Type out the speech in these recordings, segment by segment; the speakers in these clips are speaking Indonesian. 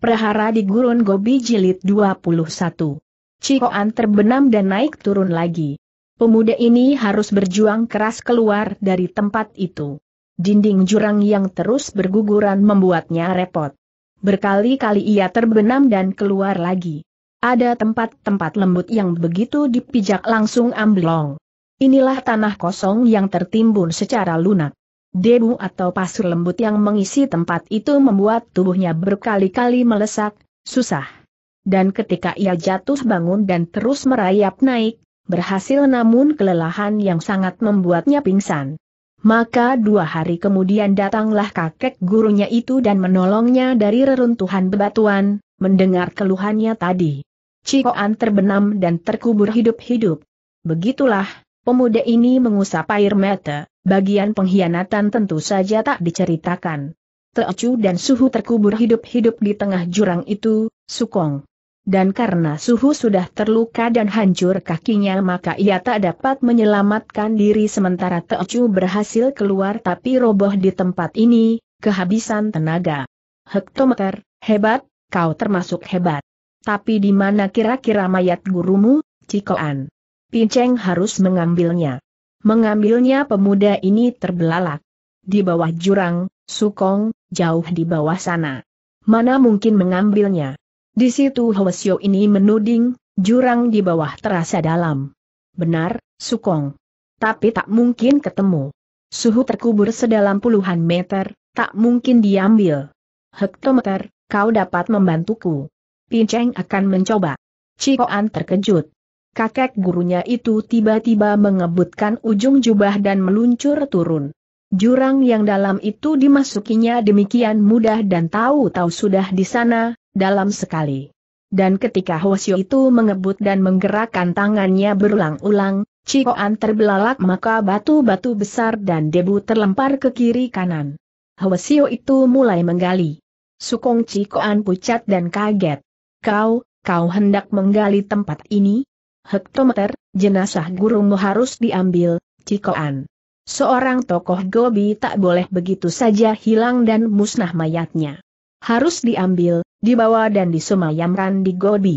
Prahara di Gurun Gobi Jilid 21. Cikoan terbenam dan naik turun lagi. Pemuda ini harus berjuang keras keluar dari tempat itu. Dinding jurang yang terus berguguran membuatnya repot. Berkali-kali ia terbenam dan keluar lagi. Ada tempat-tempat lembut yang begitu dipijak langsung amblong. Inilah tanah kosong yang tertimbun secara lunak. Debu atau pasir lembut yang mengisi tempat itu membuat tubuhnya berkali-kali melesak, susah. Dan ketika ia jatuh bangun dan terus merayap naik, berhasil namun kelelahan yang sangat membuatnya pingsan. Maka dua hari kemudian datanglah kakek gurunya itu dan menolongnya dari reruntuhan bebatuan, mendengar keluhannya tadi. Cikoan terbenam dan terkubur hidup-hidup. Begitulah, Pemuda ini mengusap air mata, bagian pengkhianatan tentu saja tak diceritakan. Teocu dan Suhu terkubur hidup-hidup di tengah jurang itu, Sukong. Dan karena Suhu sudah terluka dan hancur kakinya maka ia tak dapat menyelamatkan diri sementara Teocu berhasil keluar tapi roboh di tempat ini, kehabisan tenaga. Hektometer, hebat, kau termasuk hebat. Tapi di mana kira-kira mayat gurumu, Cikoan? Pinceng harus mengambilnya. Mengambilnya pemuda ini terbelalak. Di bawah jurang, Sukong, jauh di bawah sana. Mana mungkin mengambilnya. Di situ Hwasyo ini menuding, jurang di bawah terasa dalam. Benar, Sukong. Tapi tak mungkin ketemu. Suhu terkubur sedalam puluhan meter, tak mungkin diambil. Hektometer, kau dapat membantuku. Pinceng akan mencoba. Cikoan terkejut kakek gurunya itu tiba-tiba mengebutkan ujung jubah dan meluncur turun. Jurang yang dalam itu dimasukinya demikian mudah dan tahu-tahu sudah di sana, dalam sekali. Dan ketika Hwasyo itu mengebut dan menggerakkan tangannya berulang-ulang, Cikoan terbelalak maka batu-batu besar dan debu terlempar ke kiri kanan. Hwasyo itu mulai menggali. Sukong Cikoan pucat dan kaget. Kau, kau hendak menggali tempat ini? hektometer, jenazah gurumu harus diambil, Cikoan. Seorang tokoh Gobi tak boleh begitu saja hilang dan musnah mayatnya. Harus diambil, dibawa dan disemayamkan di Gobi.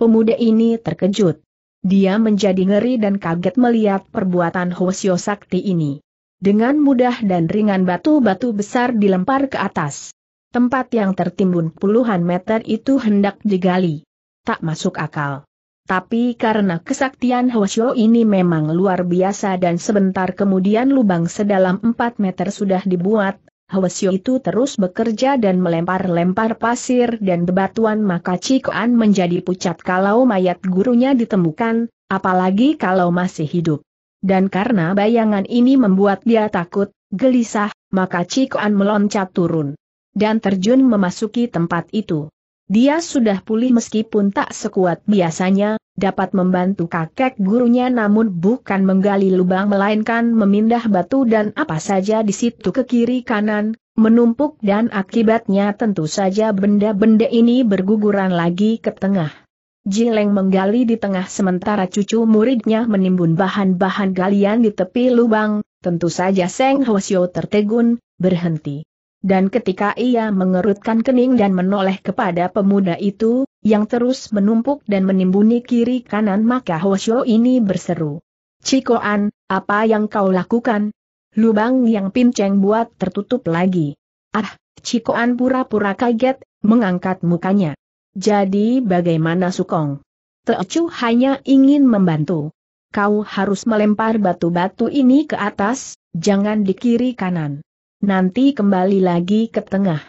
Pemuda ini terkejut. Dia menjadi ngeri dan kaget melihat perbuatan Hwasyo Sakti ini. Dengan mudah dan ringan batu-batu besar dilempar ke atas. Tempat yang tertimbun puluhan meter itu hendak digali. Tak masuk akal. Tapi karena kesaktian Hwasyo ini memang luar biasa dan sebentar kemudian lubang sedalam 4 meter sudah dibuat, Hwasyo itu terus bekerja dan melempar-lempar pasir dan bebatuan maka Cikoan menjadi pucat kalau mayat gurunya ditemukan, apalagi kalau masih hidup. Dan karena bayangan ini membuat dia takut, gelisah, maka Cikoan meloncat turun. Dan terjun memasuki tempat itu. Dia sudah pulih meskipun tak sekuat biasanya, dapat membantu kakek gurunya namun bukan menggali lubang melainkan memindah batu dan apa saja di situ ke kiri kanan, menumpuk dan akibatnya tentu saja benda-benda ini berguguran lagi ke tengah. Jileng menggali di tengah sementara cucu muridnya menimbun bahan-bahan galian di tepi lubang, tentu saja Seng Hwasyo tertegun, berhenti dan ketika ia mengerutkan kening dan menoleh kepada pemuda itu, yang terus menumpuk dan menimbuni kiri kanan maka Hoshio ini berseru. Cikoan, apa yang kau lakukan? Lubang yang pinceng buat tertutup lagi. Ah, Cikoan pura-pura kaget, mengangkat mukanya. Jadi bagaimana Sukong? Teocu hanya ingin membantu. Kau harus melempar batu-batu ini ke atas, jangan di kiri kanan nanti kembali lagi ke tengah.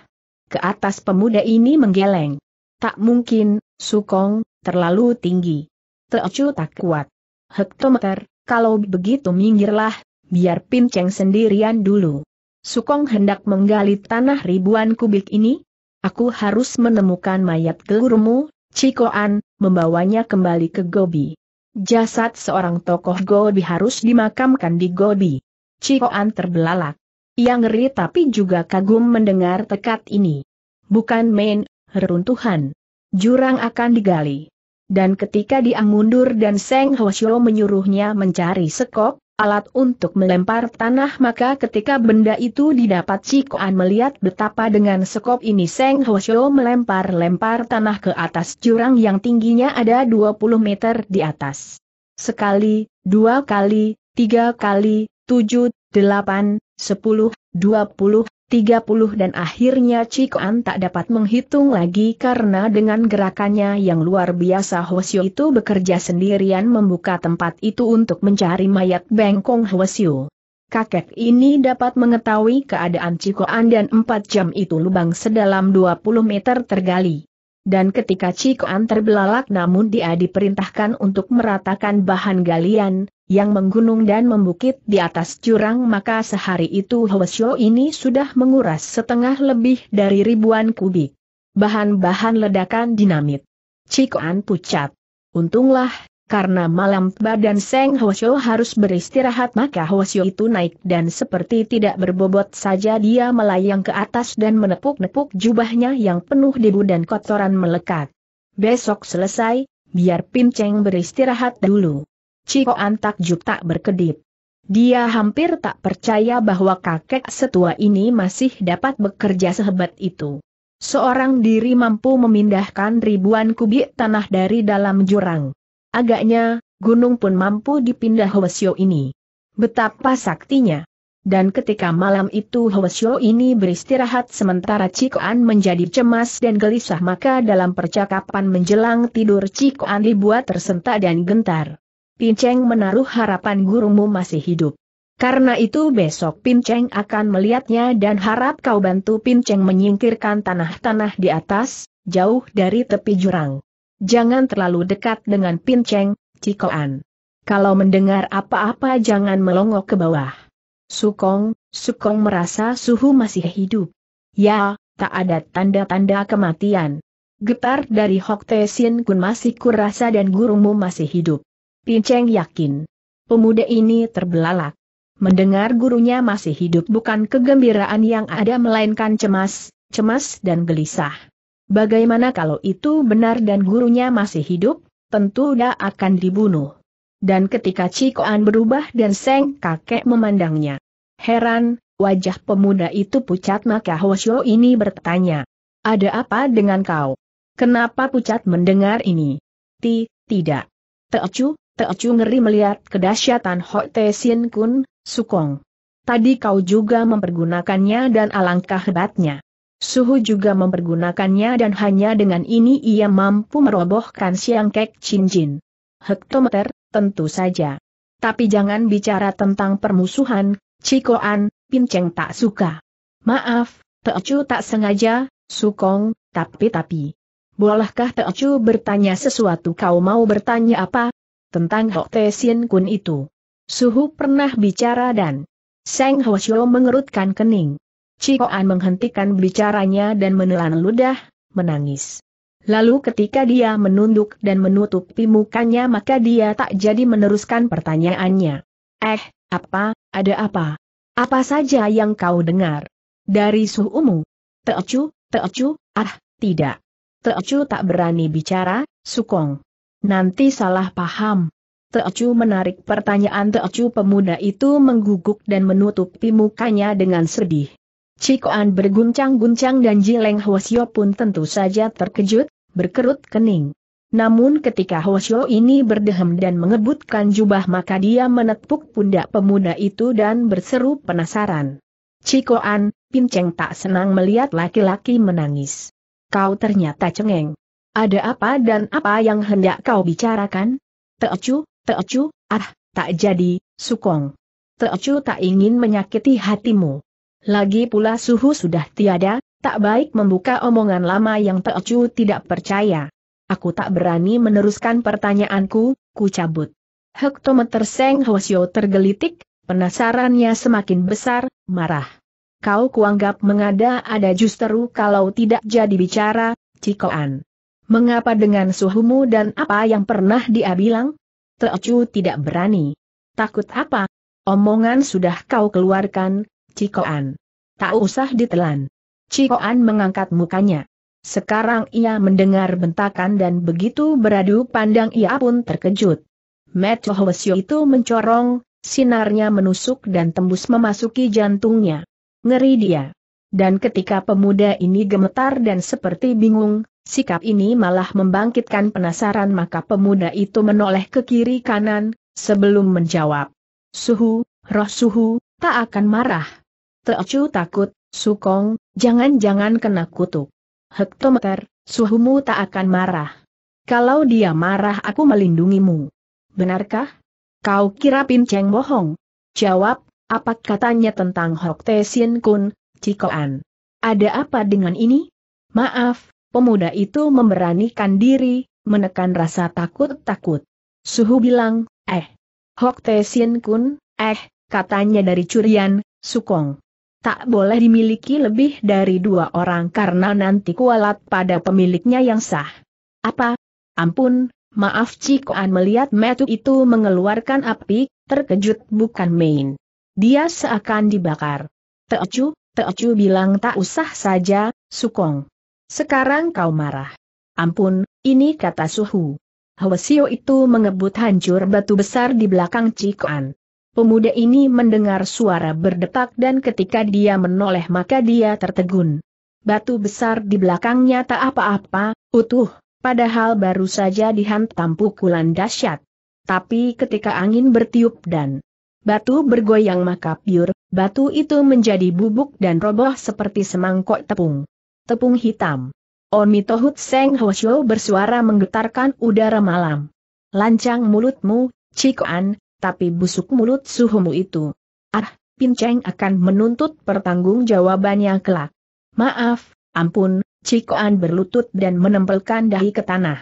Ke atas pemuda ini menggeleng. Tak mungkin, Sukong, terlalu tinggi. Teocu tak kuat. Hektometer, kalau begitu minggirlah, biar Pinceng sendirian dulu. Sukong hendak menggali tanah ribuan kubik ini? Aku harus menemukan mayat gurumu, Cikoan, membawanya kembali ke Gobi. Jasad seorang tokoh Gobi harus dimakamkan di Gobi. Cikoan terbelalak. Ia ngeri tapi juga kagum mendengar tekad ini. Bukan main, reruntuhan. Jurang akan digali. Dan ketika dia mundur dan Seng Hoshio menyuruhnya mencari sekop, alat untuk melempar tanah maka ketika benda itu didapat Cikoan melihat betapa dengan sekop ini Seng Hoshio melempar-lempar tanah ke atas jurang yang tingginya ada 20 meter di atas. Sekali, dua kali, tiga kali, tujuh, 8, 10, 20, 30 dan akhirnya Cikoan tak dapat menghitung lagi karena dengan gerakannya yang luar biasa Hwasyu itu bekerja sendirian membuka tempat itu untuk mencari mayat bengkong Hwasyu. Kakek ini dapat mengetahui keadaan Cikoan dan 4 jam itu lubang sedalam 20 meter tergali. Dan ketika Cikoan terbelalak namun dia diperintahkan untuk meratakan bahan galian, yang menggunung dan membukit di atas jurang maka sehari itu Hwasyo ini sudah menguras setengah lebih dari ribuan kubik. Bahan-bahan ledakan dinamit. Cikoan pucat. Untunglah, karena malam badan Seng Hwasyo harus beristirahat maka Hwasyo itu naik dan seperti tidak berbobot saja dia melayang ke atas dan menepuk-nepuk jubahnya yang penuh debu dan kotoran melekat. Besok selesai, biar Pin Cheng beristirahat dulu. Chico takjub tak berkedip. Dia hampir tak percaya bahwa kakek setua ini masih dapat bekerja sehebat itu. Seorang diri mampu memindahkan ribuan kubik tanah dari dalam jurang. Agaknya, gunung pun mampu dipindah Hwasyo ini. Betapa saktinya. Dan ketika malam itu Hwasyo ini beristirahat sementara Cikoan menjadi cemas dan gelisah maka dalam percakapan menjelang tidur Cikoan dibuat tersentak dan gentar. Pinceng menaruh harapan gurumu masih hidup. Karena itu besok Pinceng akan melihatnya dan harap kau bantu Pinceng menyingkirkan tanah-tanah di atas, jauh dari tepi jurang. Jangan terlalu dekat dengan Pinceng, Cikoan. Kalau mendengar apa-apa jangan melongo ke bawah. Sukong, Sukong merasa suhu masih hidup. Ya, tak ada tanda-tanda kematian. Getar dari Hok Te Kun masih kurasa dan gurumu masih hidup. Pinceng yakin. Pemuda ini terbelalak. Mendengar gurunya masih hidup bukan kegembiraan yang ada melainkan cemas, cemas dan gelisah. Bagaimana kalau itu benar dan gurunya masih hidup, tentu dia akan dibunuh. Dan ketika Cikoan berubah dan Seng kakek memandangnya. Heran, wajah pemuda itu pucat maka Hoshio ini bertanya. Ada apa dengan kau? Kenapa pucat mendengar ini? Ti, tidak. Teocu, Teocu ngeri melihat kedahsyatan Ho Te Kun, Sukong. Tadi kau juga mempergunakannya dan alangkah hebatnya. Suhu juga mempergunakannya dan hanya dengan ini ia mampu merobohkan siang kek cincin. Hektometer, tentu saja. Tapi jangan bicara tentang permusuhan, Cikoan, Pinceng tak suka. Maaf, Teocu tak sengaja, Sukong, tapi-tapi. Bolehkah Teocu bertanya sesuatu kau mau bertanya apa? Tentang Hok Te Sin Kun itu. Suhu pernah bicara dan Seng Hwasyo mengerutkan kening. Cikoan menghentikan bicaranya dan menelan ludah, menangis. Lalu ketika dia menunduk dan menutupi mukanya maka dia tak jadi meneruskan pertanyaannya. Eh, apa, ada apa? Apa saja yang kau dengar? Dari suhumu? Teocu, teocu, ah, tidak. Teocu tak berani bicara, sukong. Nanti salah paham. Teocu menarik pertanyaan Teocu pemuda itu mengguguk dan menutupi mukanya dengan sedih. Cikoan berguncang-guncang dan Jileng Hwasyo pun tentu saja terkejut, berkerut kening. Namun ketika Hwasyo ini berdehem dan mengebutkan jubah maka dia menepuk pundak pemuda itu dan berseru penasaran. Cikoan, Pinceng tak senang melihat laki-laki menangis. Kau ternyata cengeng. Ada apa dan apa yang hendak kau bicarakan? Teocu, teocu, ah, tak jadi, sukong. Teocu tak ingin menyakiti hatimu. Lagi pula suhu sudah tiada, tak baik membuka omongan lama yang Teocu tidak percaya. Aku tak berani meneruskan pertanyaanku, ku cabut. Hektometer Seng Hwasyo tergelitik, penasarannya semakin besar, marah. Kau kuanggap mengada-ada justru kalau tidak jadi bicara, Cikoan. Mengapa dengan suhumu dan apa yang pernah dia bilang? Teocu tidak berani. Takut apa? Omongan sudah kau keluarkan, Cikoan. Tak usah ditelan. Cikoan mengangkat mukanya. Sekarang ia mendengar bentakan dan begitu beradu pandang ia pun terkejut. Meto itu mencorong, sinarnya menusuk dan tembus memasuki jantungnya. Ngeri dia. Dan ketika pemuda ini gemetar dan seperti bingung, sikap ini malah membangkitkan penasaran maka pemuda itu menoleh ke kiri kanan, sebelum menjawab. Suhu, roh suhu, tak akan marah. Teocu takut, Sukong, jangan-jangan kena kutuk. Hektometer, suhumu tak akan marah. Kalau dia marah aku melindungimu. Benarkah? Kau kira Pinceng bohong? Jawab, apa katanya tentang Hok Te Sien Kun, Cikoan? Ada apa dengan ini? Maaf, pemuda itu memberanikan diri, menekan rasa takut-takut. Suhu bilang, eh. Hok Te Sien Kun, eh, katanya dari curian, Sukong tak boleh dimiliki lebih dari dua orang karena nanti kualat pada pemiliknya yang sah. Apa? Ampun, maaf Cikoan melihat metu itu mengeluarkan api, terkejut bukan main. Dia seakan dibakar. Teocu, Teocu bilang tak usah saja, Sukong. Sekarang kau marah. Ampun, ini kata Suhu. Hwasio itu mengebut hancur batu besar di belakang Cikoan. Pemuda ini mendengar suara berdetak dan ketika dia menoleh maka dia tertegun. Batu besar di belakangnya tak apa-apa, utuh, padahal baru saja dihantam pukulan dahsyat. Tapi ketika angin bertiup dan batu bergoyang maka piur, batu itu menjadi bubuk dan roboh seperti semangkok tepung. Tepung hitam. Oni Tohut Seng Hwasyo bersuara menggetarkan udara malam. Lancang mulutmu, Cikoan, tapi busuk mulut suhumu itu. Ah, Pinceng akan menuntut pertanggungjawabannya kelak. Maaf, ampun, Cikoan berlutut dan menempelkan dahi ke tanah.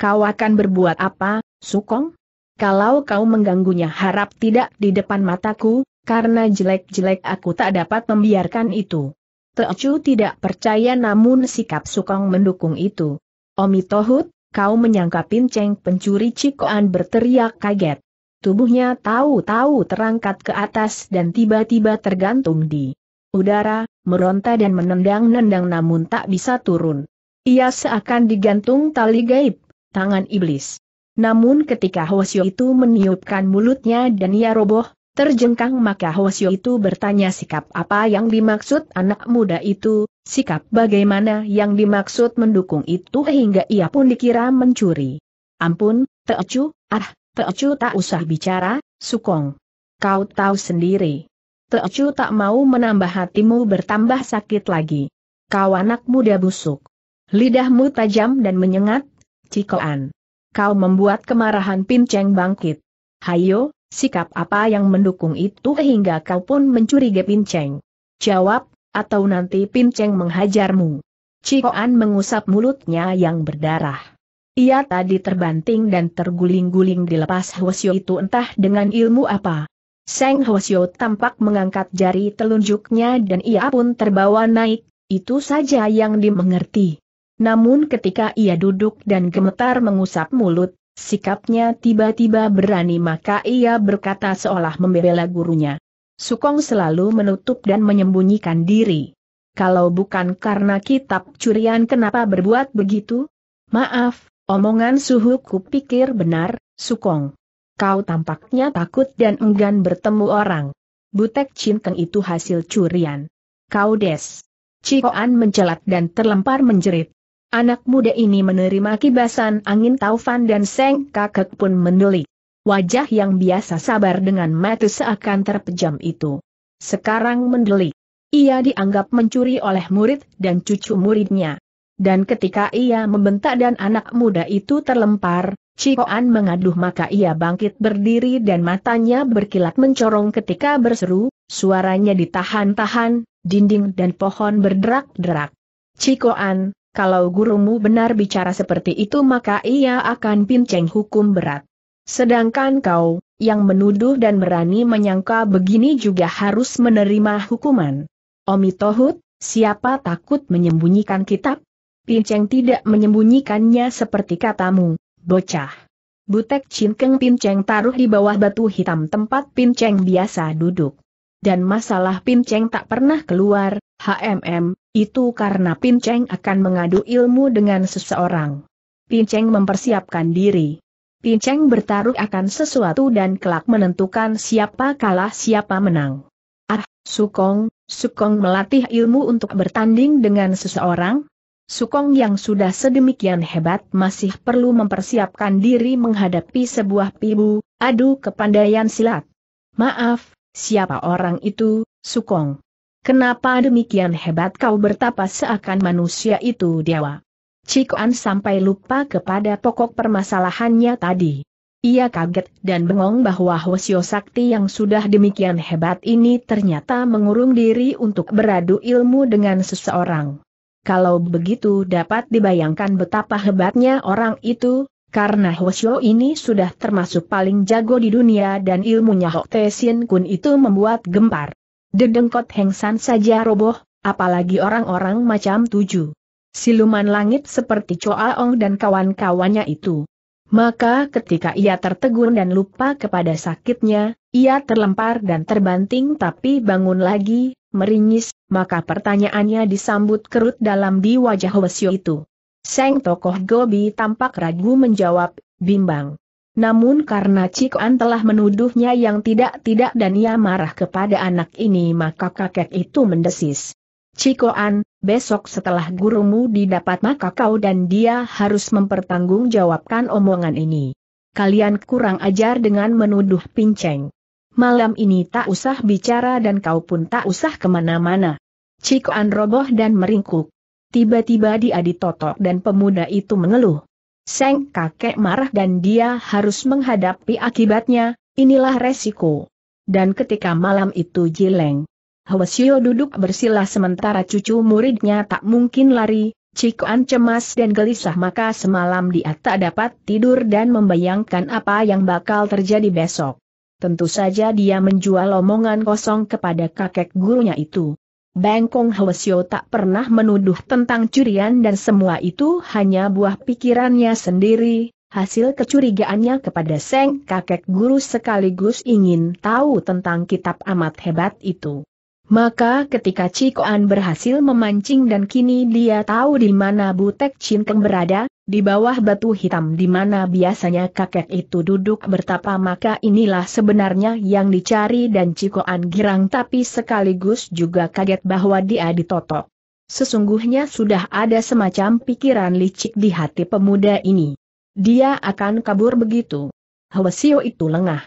Kau akan berbuat apa, Sukong? Kalau kau mengganggunya harap tidak di depan mataku, karena jelek-jelek aku tak dapat membiarkan itu. Teocu tidak percaya namun sikap Sukong mendukung itu. Omi kau menyangka Pinceng pencuri Cikoan berteriak kaget. Tubuhnya tahu-tahu terangkat ke atas dan tiba-tiba tergantung di udara, meronta dan menendang-nendang namun tak bisa turun. Ia seakan digantung tali gaib, tangan iblis. Namun ketika Hwasyo itu meniupkan mulutnya dan ia roboh, terjengkang maka Hwasyo itu bertanya sikap apa yang dimaksud anak muda itu, sikap bagaimana yang dimaksud mendukung itu hingga ia pun dikira mencuri. Ampun, Teocu, ah, Teocu tak usah bicara, Sukong. Kau tahu sendiri. Teocu tak mau menambah hatimu bertambah sakit lagi. Kau anak muda busuk. Lidahmu tajam dan menyengat, Cikoan. Kau membuat kemarahan pinceng bangkit. Hayo, sikap apa yang mendukung itu hingga kau pun mencurigai pinceng? Jawab, atau nanti pinceng menghajarmu. Cikoan mengusap mulutnya yang berdarah. Ia tadi terbanting dan terguling-guling dilepas Hwasyo itu entah dengan ilmu apa. Seng Hwasyo tampak mengangkat jari telunjuknya dan ia pun terbawa naik, itu saja yang dimengerti. Namun ketika ia duduk dan gemetar mengusap mulut, sikapnya tiba-tiba berani maka ia berkata seolah membela gurunya. Sukong selalu menutup dan menyembunyikan diri. Kalau bukan karena kitab curian kenapa berbuat begitu? Maaf, Omongan suhu pikir benar, Sukong. Kau tampaknya takut dan enggan bertemu orang. Butek cinkeng itu hasil curian. Kau des. Cikoan mencelat dan terlempar menjerit. Anak muda ini menerima kibasan angin taufan dan seng kakek pun menelik. Wajah yang biasa sabar dengan mata seakan terpejam itu. Sekarang mendelik. Ia dianggap mencuri oleh murid dan cucu muridnya dan ketika ia membentak dan anak muda itu terlempar, Cikoan mengaduh maka ia bangkit berdiri dan matanya berkilat mencorong ketika berseru, suaranya ditahan-tahan, dinding dan pohon berderak-derak. Cikoan, kalau gurumu benar bicara seperti itu maka ia akan pinceng hukum berat. Sedangkan kau, yang menuduh dan berani menyangka begini juga harus menerima hukuman. Omitohut, siapa takut menyembunyikan kitab? Pinceng tidak menyembunyikannya seperti katamu, bocah. Butek cinkeng pinceng taruh di bawah batu hitam tempat pinceng biasa duduk. Dan masalah pinceng tak pernah keluar, HMM, itu karena pinceng akan mengadu ilmu dengan seseorang. Pinceng mempersiapkan diri. Pinceng bertaruh akan sesuatu dan kelak menentukan siapa kalah siapa menang. Ah, Sukong, Sukong melatih ilmu untuk bertanding dengan seseorang, Sukong yang sudah sedemikian hebat masih perlu mempersiapkan diri menghadapi sebuah pibu, adu kepandaian silat. Maaf, siapa orang itu, Sukong? Kenapa demikian hebat kau bertapa seakan manusia itu dewa? Cikuan sampai lupa kepada pokok permasalahannya tadi. Ia kaget dan bengong bahwa Hwasyo Sakti yang sudah demikian hebat ini ternyata mengurung diri untuk beradu ilmu dengan seseorang. Kalau begitu dapat dibayangkan betapa hebatnya orang itu, karena Hwasyo ini sudah termasuk paling jago di dunia dan ilmunya Hok Te Kun itu membuat gempar. Dedengkot Heng San saja roboh, apalagi orang-orang macam tujuh. Siluman langit seperti Choa Ong dan kawan-kawannya itu. Maka ketika ia tertegun dan lupa kepada sakitnya, ia terlempar dan terbanting tapi bangun lagi, meringis, maka pertanyaannya disambut kerut dalam di wajah Hwasyo itu. Seng tokoh Gobi tampak ragu menjawab, bimbang. Namun karena Cikuan telah menuduhnya yang tidak-tidak dan ia marah kepada anak ini maka kakek itu mendesis. Cikoan, besok setelah gurumu didapat maka kau dan dia harus mempertanggungjawabkan omongan ini. Kalian kurang ajar dengan menuduh pinceng malam ini tak usah bicara dan kau pun tak usah kemana-mana. Cikoan roboh dan meringkuk. Tiba-tiba dia ditotok dan pemuda itu mengeluh. Seng kakek marah dan dia harus menghadapi akibatnya, inilah resiko. Dan ketika malam itu Jileng. Hwasyo duduk bersila sementara cucu muridnya tak mungkin lari, Cikoan cemas dan gelisah maka semalam dia tak dapat tidur dan membayangkan apa yang bakal terjadi besok. Tentu saja dia menjual omongan kosong kepada kakek gurunya itu. Bengkong Hwasyo tak pernah menuduh tentang curian dan semua itu hanya buah pikirannya sendiri, hasil kecurigaannya kepada Seng kakek guru sekaligus ingin tahu tentang kitab amat hebat itu. Maka ketika Cikoan berhasil memancing dan kini dia tahu di mana Butek Cinteng berada, di bawah batu hitam di mana biasanya kakek itu duduk bertapa maka inilah sebenarnya yang dicari dan Cikoan girang tapi sekaligus juga kaget bahwa dia ditotok. Sesungguhnya sudah ada semacam pikiran licik di hati pemuda ini. Dia akan kabur begitu. Hwasio itu lengah.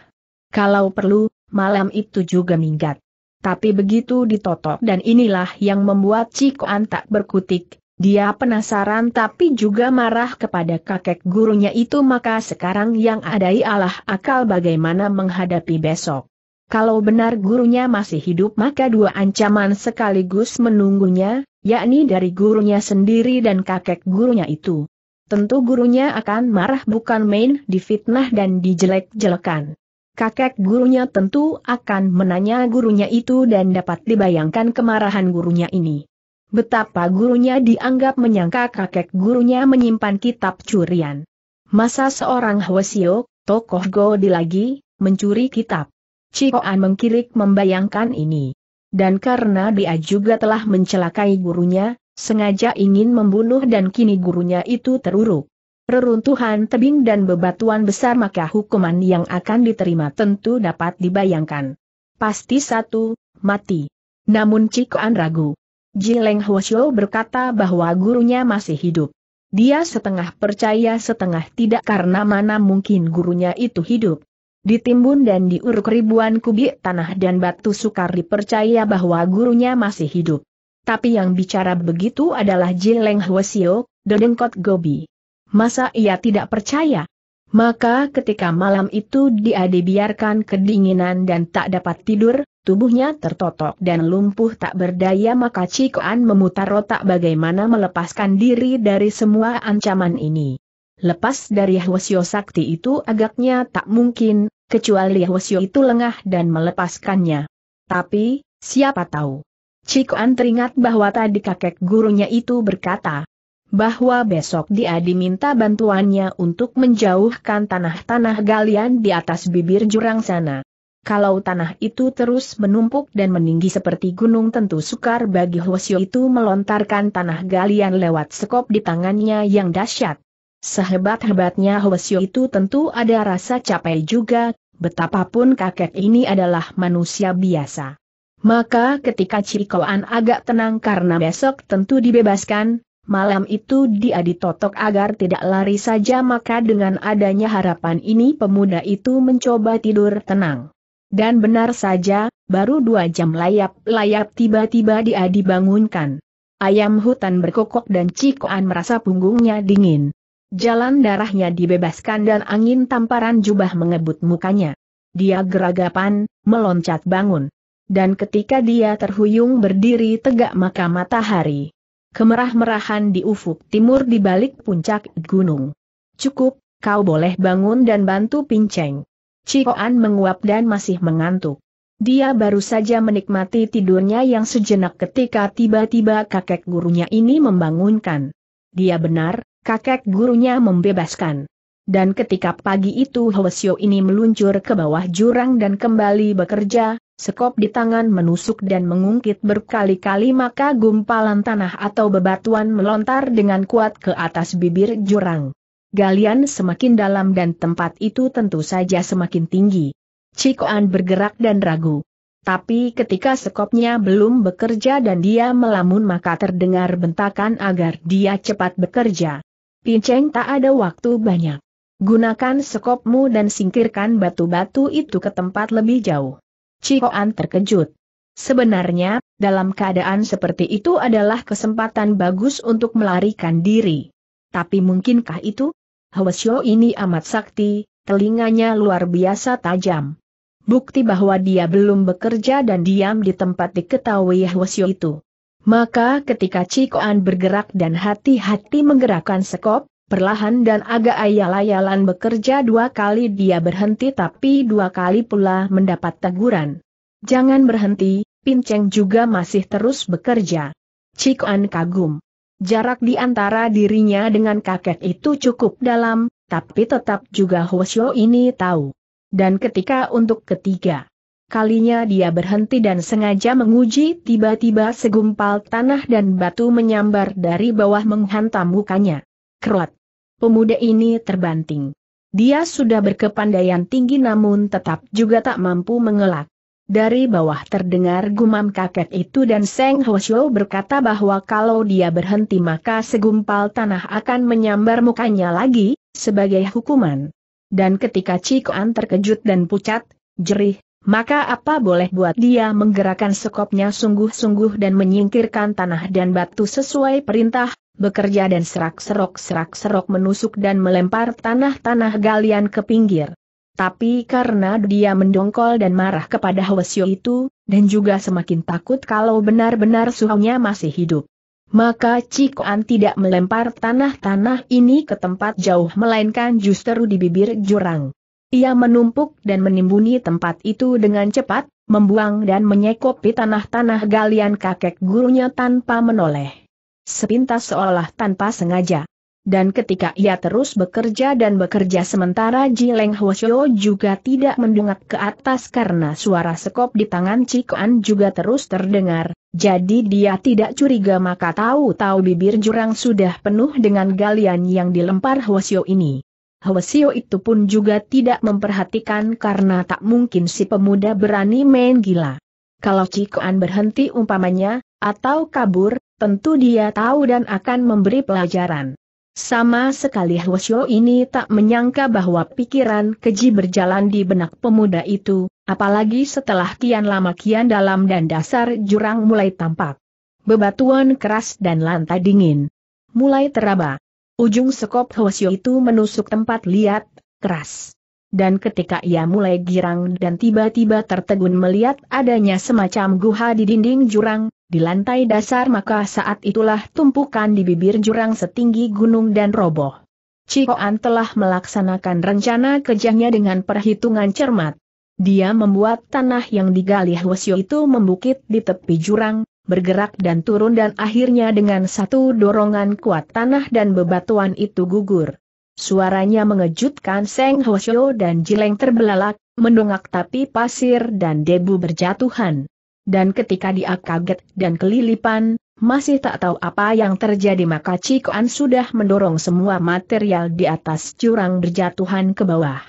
Kalau perlu, malam itu juga minggat. Tapi begitu ditotok dan inilah yang membuat Cikoan tak berkutik, dia penasaran tapi juga marah kepada kakek gurunya itu maka sekarang yang adai Allah akal bagaimana menghadapi besok. Kalau benar gurunya masih hidup maka dua ancaman sekaligus menunggunya, yakni dari gurunya sendiri dan kakek gurunya itu. Tentu gurunya akan marah bukan main di fitnah dan dijelek-jelekan kakek gurunya tentu akan menanya gurunya itu dan dapat dibayangkan kemarahan gurunya ini. Betapa gurunya dianggap menyangka kakek gurunya menyimpan kitab curian. Masa seorang Hwasio, tokoh Godi lagi, mencuri kitab. Cikoan mengkirik membayangkan ini. Dan karena dia juga telah mencelakai gurunya, sengaja ingin membunuh dan kini gurunya itu teruruk reruntuhan tebing dan bebatuan besar maka hukuman yang akan diterima tentu dapat dibayangkan. Pasti satu, mati. Namun Cikoan ragu. Jileng Hwasyo berkata bahwa gurunya masih hidup. Dia setengah percaya setengah tidak karena mana mungkin gurunya itu hidup. Ditimbun dan diuruk ribuan kubik tanah dan batu sukar dipercaya bahwa gurunya masih hidup. Tapi yang bicara begitu adalah Jileng Hwasyo, Dodengkot Gobi. Masa ia tidak percaya? Maka ketika malam itu dia dibiarkan kedinginan dan tak dapat tidur, tubuhnya tertotok dan lumpuh tak berdaya maka Cikoan memutar otak bagaimana melepaskan diri dari semua ancaman ini. Lepas dari Hwasyo Sakti itu agaknya tak mungkin, kecuali Hwasyo itu lengah dan melepaskannya. Tapi, siapa tahu. Cikoan teringat bahwa tadi kakek gurunya itu berkata, bahwa besok dia diminta bantuannya untuk menjauhkan tanah-tanah galian di atas bibir jurang sana. Kalau tanah itu terus menumpuk dan meninggi seperti gunung tentu sukar bagi Hwasyo itu melontarkan tanah galian lewat sekop di tangannya yang dahsyat. Sehebat-hebatnya Hwasyo itu tentu ada rasa capek juga, betapapun kakek ini adalah manusia biasa. Maka ketika Cikoan agak tenang karena besok tentu dibebaskan, Malam itu dia ditotok agar tidak lari saja maka dengan adanya harapan ini pemuda itu mencoba tidur tenang. Dan benar saja, baru dua jam layap-layap tiba-tiba dia dibangunkan. Ayam hutan berkokok dan Cikoan merasa punggungnya dingin. Jalan darahnya dibebaskan dan angin tamparan jubah mengebut mukanya. Dia geragapan, meloncat bangun. Dan ketika dia terhuyung berdiri tegak maka matahari kemerah-merahan di ufuk timur di balik puncak gunung. Cukup, kau boleh bangun dan bantu pinceng. Cikoan menguap dan masih mengantuk. Dia baru saja menikmati tidurnya yang sejenak ketika tiba-tiba kakek gurunya ini membangunkan. Dia benar, kakek gurunya membebaskan. Dan ketika pagi itu Hwasyo ini meluncur ke bawah jurang dan kembali bekerja, sekop di tangan menusuk dan mengungkit berkali-kali maka gumpalan tanah atau bebatuan melontar dengan kuat ke atas bibir jurang. Galian semakin dalam dan tempat itu tentu saja semakin tinggi. Cikoan bergerak dan ragu. Tapi ketika sekopnya belum bekerja dan dia melamun maka terdengar bentakan agar dia cepat bekerja. Pinceng tak ada waktu banyak. Gunakan sekopmu dan singkirkan batu-batu itu ke tempat lebih jauh. Cikoan terkejut. Sebenarnya, dalam keadaan seperti itu adalah kesempatan bagus untuk melarikan diri. Tapi mungkinkah itu? Hwasyo ini amat sakti, telinganya luar biasa tajam. Bukti bahwa dia belum bekerja dan diam di tempat diketahui Hwasyo itu. Maka ketika Cikoan bergerak dan hati-hati menggerakkan sekop, Perlahan dan agak ayal-ayalan bekerja dua kali dia berhenti tapi dua kali pula mendapat teguran. Jangan berhenti, Pinceng juga masih terus bekerja. Cik An kagum. Jarak di antara dirinya dengan kakek itu cukup dalam, tapi tetap juga Hwasyo ini tahu. Dan ketika untuk ketiga kalinya dia berhenti dan sengaja menguji tiba-tiba segumpal tanah dan batu menyambar dari bawah menghantam mukanya. Kerot pemuda ini terbanting. Dia sudah berkepandaian tinggi namun tetap juga tak mampu mengelak. Dari bawah terdengar gumam kakek itu dan Seng Hosho berkata bahwa kalau dia berhenti maka segumpal tanah akan menyambar mukanya lagi, sebagai hukuman. Dan ketika Cikuan terkejut dan pucat, jerih, maka apa boleh buat dia menggerakkan sekopnya sungguh-sungguh dan menyingkirkan tanah dan batu sesuai perintah, bekerja dan serak-serok-serak-serok menusuk dan melempar tanah-tanah galian ke pinggir. Tapi karena dia mendongkol dan marah kepada Hwasyo itu, dan juga semakin takut kalau benar-benar suhunya masih hidup. Maka Cikoan tidak melempar tanah-tanah ini ke tempat jauh melainkan justru di bibir jurang. Ia menumpuk dan menimbuni tempat itu dengan cepat, membuang dan menyekopi tanah-tanah galian kakek gurunya tanpa menoleh. Sepintas seolah tanpa sengaja. Dan ketika ia terus bekerja dan bekerja sementara Jileng Hwasyo juga tidak mendungak ke atas karena suara sekop di tangan Cikuan juga terus terdengar, jadi dia tidak curiga maka tahu-tahu bibir jurang sudah penuh dengan galian yang dilempar Hwasyo ini. Hwasyo itu pun juga tidak memperhatikan karena tak mungkin si pemuda berani main gila. Kalau Cikuan berhenti umpamanya, atau kabur, tentu dia tahu dan akan memberi pelajaran. Sama sekali Hwasyo ini tak menyangka bahwa pikiran keji berjalan di benak pemuda itu, apalagi setelah kian lama kian dalam dan dasar jurang mulai tampak. Bebatuan keras dan lantai dingin. Mulai teraba. Ujung sekop Hwasyo itu menusuk tempat liat, keras. Dan ketika ia mulai girang dan tiba-tiba tertegun melihat adanya semacam guha di dinding jurang, di lantai dasar maka saat itulah tumpukan di bibir jurang setinggi gunung dan roboh. Cikoan telah melaksanakan rencana kejahnya dengan perhitungan cermat. Dia membuat tanah yang digali Hwasyo itu membukit di tepi jurang, bergerak dan turun dan akhirnya dengan satu dorongan kuat tanah dan bebatuan itu gugur. Suaranya mengejutkan Seng Hwasyo dan Jileng terbelalak, mendongak tapi pasir dan debu berjatuhan dan ketika dia kaget dan kelilipan, masih tak tahu apa yang terjadi maka Cikoan sudah mendorong semua material di atas curang berjatuhan ke bawah.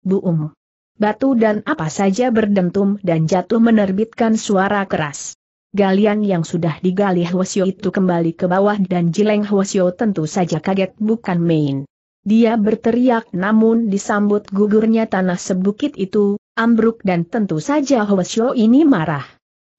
Buum. Batu dan apa saja berdentum dan jatuh menerbitkan suara keras. Galian yang sudah digali Hwasyo itu kembali ke bawah dan Jileng Hwasyo tentu saja kaget bukan main. Dia berteriak namun disambut gugurnya tanah sebukit itu, ambruk dan tentu saja Hwasyo ini marah.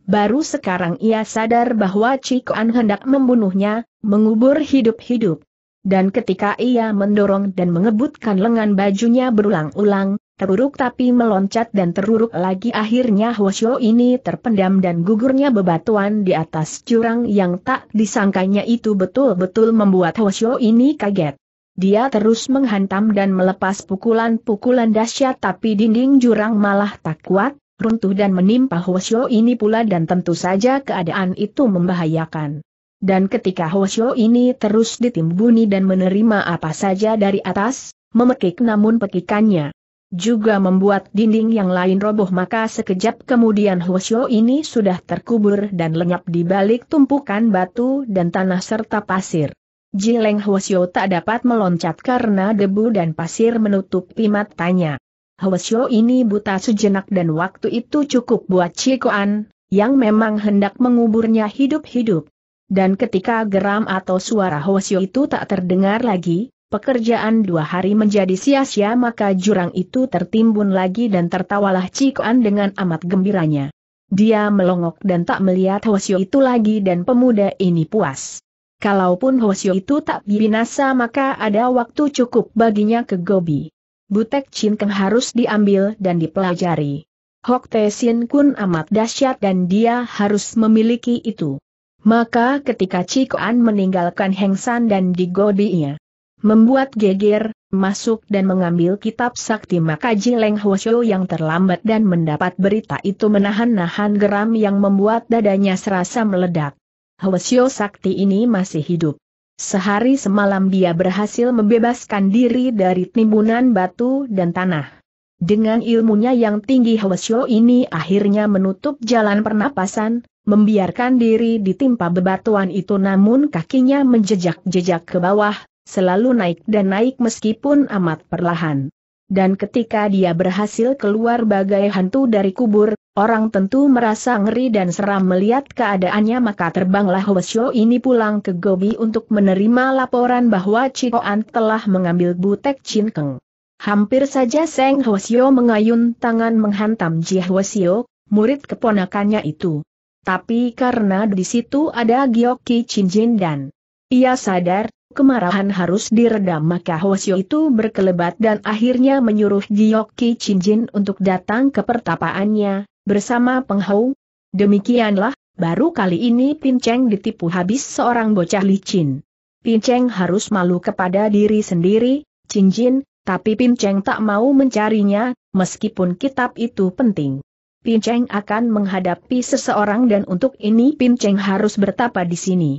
Baru sekarang ia sadar bahwa Cikoan hendak membunuhnya, mengubur hidup-hidup. Dan ketika ia mendorong dan mengebutkan lengan bajunya berulang-ulang, teruruk tapi meloncat dan teruruk lagi akhirnya Hwasyo ini terpendam dan gugurnya bebatuan di atas jurang yang tak disangkanya itu betul-betul membuat Hwasyo ini kaget. Dia terus menghantam dan melepas pukulan-pukulan dahsyat tapi dinding jurang malah tak kuat, runtuh dan menimpa Hwasyo ini pula dan tentu saja keadaan itu membahayakan. Dan ketika Hwasyo ini terus ditimbuni dan menerima apa saja dari atas, memekik namun pekikannya juga membuat dinding yang lain roboh maka sekejap kemudian Hwasyo ini sudah terkubur dan lenyap di balik tumpukan batu dan tanah serta pasir. Jileng Hwasyo tak dapat meloncat karena debu dan pasir menutupi matanya. Hwasyo ini buta sejenak dan waktu itu cukup buat Cikoan, yang memang hendak menguburnya hidup-hidup. Dan ketika geram atau suara Hwasyo itu tak terdengar lagi, pekerjaan dua hari menjadi sia-sia maka jurang itu tertimbun lagi dan tertawalah Cikoan dengan amat gembiranya. Dia melongok dan tak melihat Hwasyo itu lagi dan pemuda ini puas. Kalaupun Hwasyo itu tak binasa maka ada waktu cukup baginya ke Gobi. Butek Cinkeng harus diambil dan dipelajari. Hok Te Sin Kun amat dahsyat dan dia harus memiliki itu. Maka ketika Cikoan meninggalkan Heng San dan digodinya, membuat geger, masuk dan mengambil kitab sakti maka Jileng Hwasyo yang terlambat dan mendapat berita itu menahan-nahan geram yang membuat dadanya serasa meledak. Hwasyo sakti ini masih hidup. Sehari semalam dia berhasil membebaskan diri dari timbunan batu dan tanah. Dengan ilmunya yang tinggi Hwasyo ini akhirnya menutup jalan pernapasan, membiarkan diri ditimpa bebatuan itu namun kakinya menjejak-jejak ke bawah, selalu naik dan naik meskipun amat perlahan. Dan ketika dia berhasil keluar bagai hantu dari kubur, Orang tentu merasa ngeri dan seram melihat keadaannya maka terbanglah Hwasyo ini pulang ke Gobi untuk menerima laporan bahwa Cikoan telah mengambil Butek Chin Keng. Hampir saja Seng Hwasyo mengayun tangan menghantam Ji Hwasyo, murid keponakannya itu. Tapi karena di situ ada Gyoki Chin Jin dan ia sadar, kemarahan harus diredam maka Hwasyo itu berkelebat dan akhirnya menyuruh Gyoki Chin Jin untuk datang ke pertapaannya, bersama penghau Demikianlah, baru kali ini Pinceng ditipu habis seorang bocah licin. Pinceng harus malu kepada diri sendiri, cincin, tapi Pinceng tak mau mencarinya, meskipun kitab itu penting. Pinceng akan menghadapi seseorang dan untuk ini Pinceng harus bertapa di sini.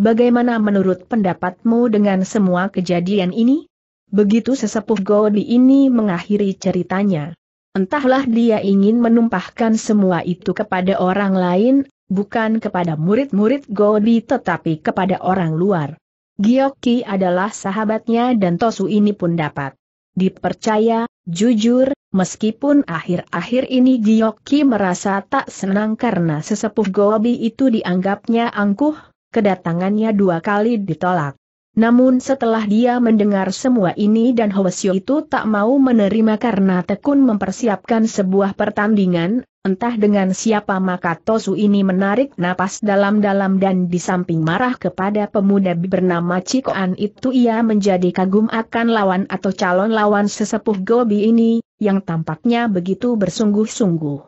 Bagaimana menurut pendapatmu dengan semua kejadian ini? Begitu sesepuh Godi ini mengakhiri ceritanya. Entahlah dia ingin menumpahkan semua itu kepada orang lain, bukan kepada murid-murid Gobi, tetapi kepada orang luar. Gyoki adalah sahabatnya dan Tosu ini pun dapat dipercaya, jujur, meskipun akhir-akhir ini Gyoki merasa tak senang karena sesepuh Gobi itu dianggapnya angkuh, kedatangannya dua kali ditolak. Namun setelah dia mendengar semua ini dan Hwasyo itu tak mau menerima karena tekun mempersiapkan sebuah pertandingan, entah dengan siapa maka Tosu ini menarik napas dalam-dalam dan di samping marah kepada pemuda bernama Cikoan itu ia menjadi kagum akan lawan atau calon lawan sesepuh Gobi ini, yang tampaknya begitu bersungguh-sungguh.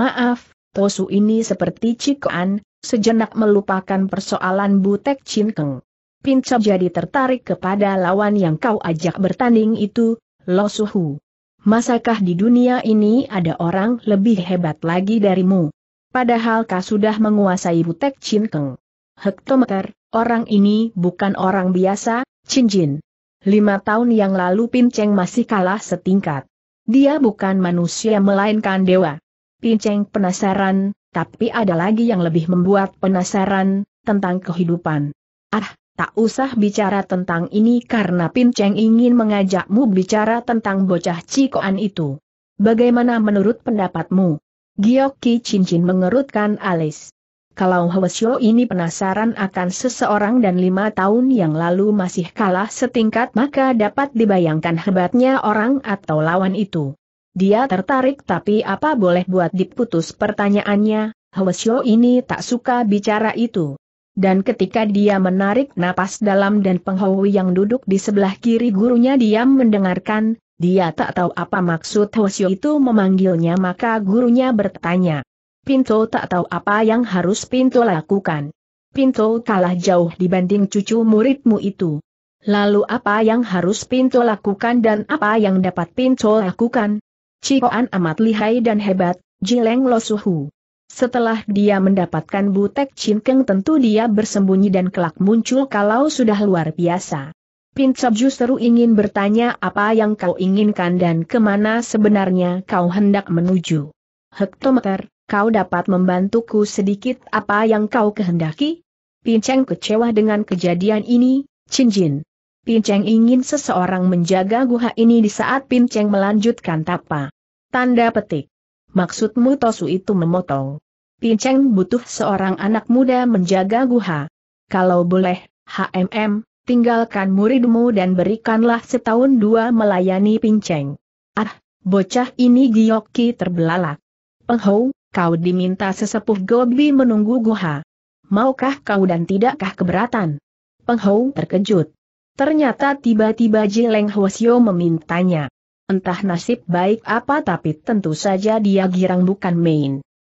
Maaf, Tosu ini seperti Cikoan, sejenak melupakan persoalan Butek Cinkeng. Pinca jadi tertarik kepada lawan yang kau ajak bertanding itu, Lo Suhu. Masakah di dunia ini ada orang lebih hebat lagi darimu? Padahal kau sudah menguasai butek cinkeng. Hektometer, orang ini bukan orang biasa, cincin. Lima tahun yang lalu Pinceng masih kalah setingkat. Dia bukan manusia melainkan dewa. Pinceng penasaran, tapi ada lagi yang lebih membuat penasaran, tentang kehidupan. Ah, Tak usah bicara tentang ini karena Pin Cheng ingin mengajakmu bicara tentang bocah Cikoan itu. Bagaimana menurut pendapatmu? Chin Cincin mengerutkan alis. Kalau Hwasyo ini penasaran akan seseorang dan lima tahun yang lalu masih kalah setingkat maka dapat dibayangkan hebatnya orang atau lawan itu. Dia tertarik tapi apa boleh buat diputus pertanyaannya, Hwasyo ini tak suka bicara itu dan ketika dia menarik napas dalam dan penghawi yang duduk di sebelah kiri gurunya diam mendengarkan, dia tak tahu apa maksud Hosio itu memanggilnya maka gurunya bertanya. Pinto tak tahu apa yang harus Pinto lakukan. Pinto kalah jauh dibanding cucu muridmu itu. Lalu apa yang harus Pinto lakukan dan apa yang dapat Pinto lakukan? Cikoan amat lihai dan hebat, Jileng Losuhu. Setelah dia mendapatkan butek cinkeng tentu dia bersembunyi dan kelak muncul kalau sudah luar biasa. Pincap justru ingin bertanya apa yang kau inginkan dan kemana sebenarnya kau hendak menuju. Hektometer, kau dapat membantuku sedikit apa yang kau kehendaki? Pinceng kecewa dengan kejadian ini, Cinjin. Pinceng ingin seseorang menjaga guha ini di saat Pinceng melanjutkan tapa. Tanda petik. Maksudmu Tosu itu memotong. Pinceng butuh seorang anak muda menjaga guha. Kalau boleh, HMM, tinggalkan muridmu dan berikanlah setahun dua melayani Pinceng. Ah, bocah ini Giyoki terbelalak. Penghou, kau diminta sesepuh Gobi menunggu guha. Maukah kau dan tidakkah keberatan? Penghou terkejut. Ternyata tiba-tiba Jileng Hwasyo memintanya. Entah nasib baik apa tapi tentu saja dia girang bukan main.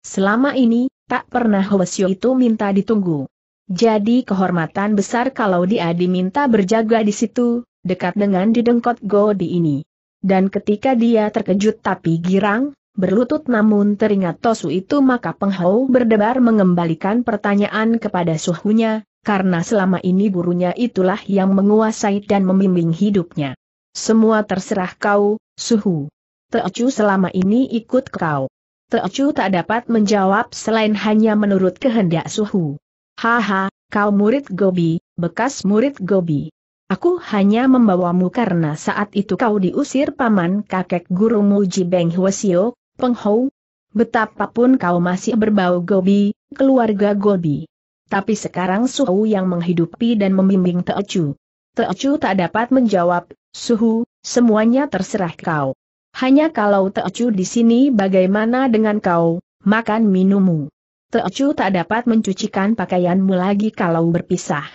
Selama ini, tak pernah Hwasyo itu minta ditunggu. Jadi kehormatan besar kalau dia diminta berjaga di situ, dekat dengan didengkot Godi ini. Dan ketika dia terkejut tapi girang, berlutut namun teringat Tosu itu maka Penghau berdebar mengembalikan pertanyaan kepada suhunya, karena selama ini gurunya itulah yang menguasai dan memimpin hidupnya. Semua terserah kau, suhu. Teocu selama ini ikut kau. Teocu tak dapat menjawab selain hanya menurut kehendak suhu. Haha, kau murid Gobi, bekas murid Gobi. Aku hanya membawamu karena saat itu kau diusir paman kakek gurumu Jibeng Hwasio, Penghou. Betapapun kau masih berbau Gobi, keluarga Gobi. Tapi sekarang Suhu yang menghidupi dan membimbing Teocu. Teocu tak dapat menjawab, Suhu, semuanya terserah kau. Hanya kalau Teocu di sini bagaimana dengan kau, makan minummu. Teocu tak dapat mencucikan pakaianmu lagi kalau berpisah.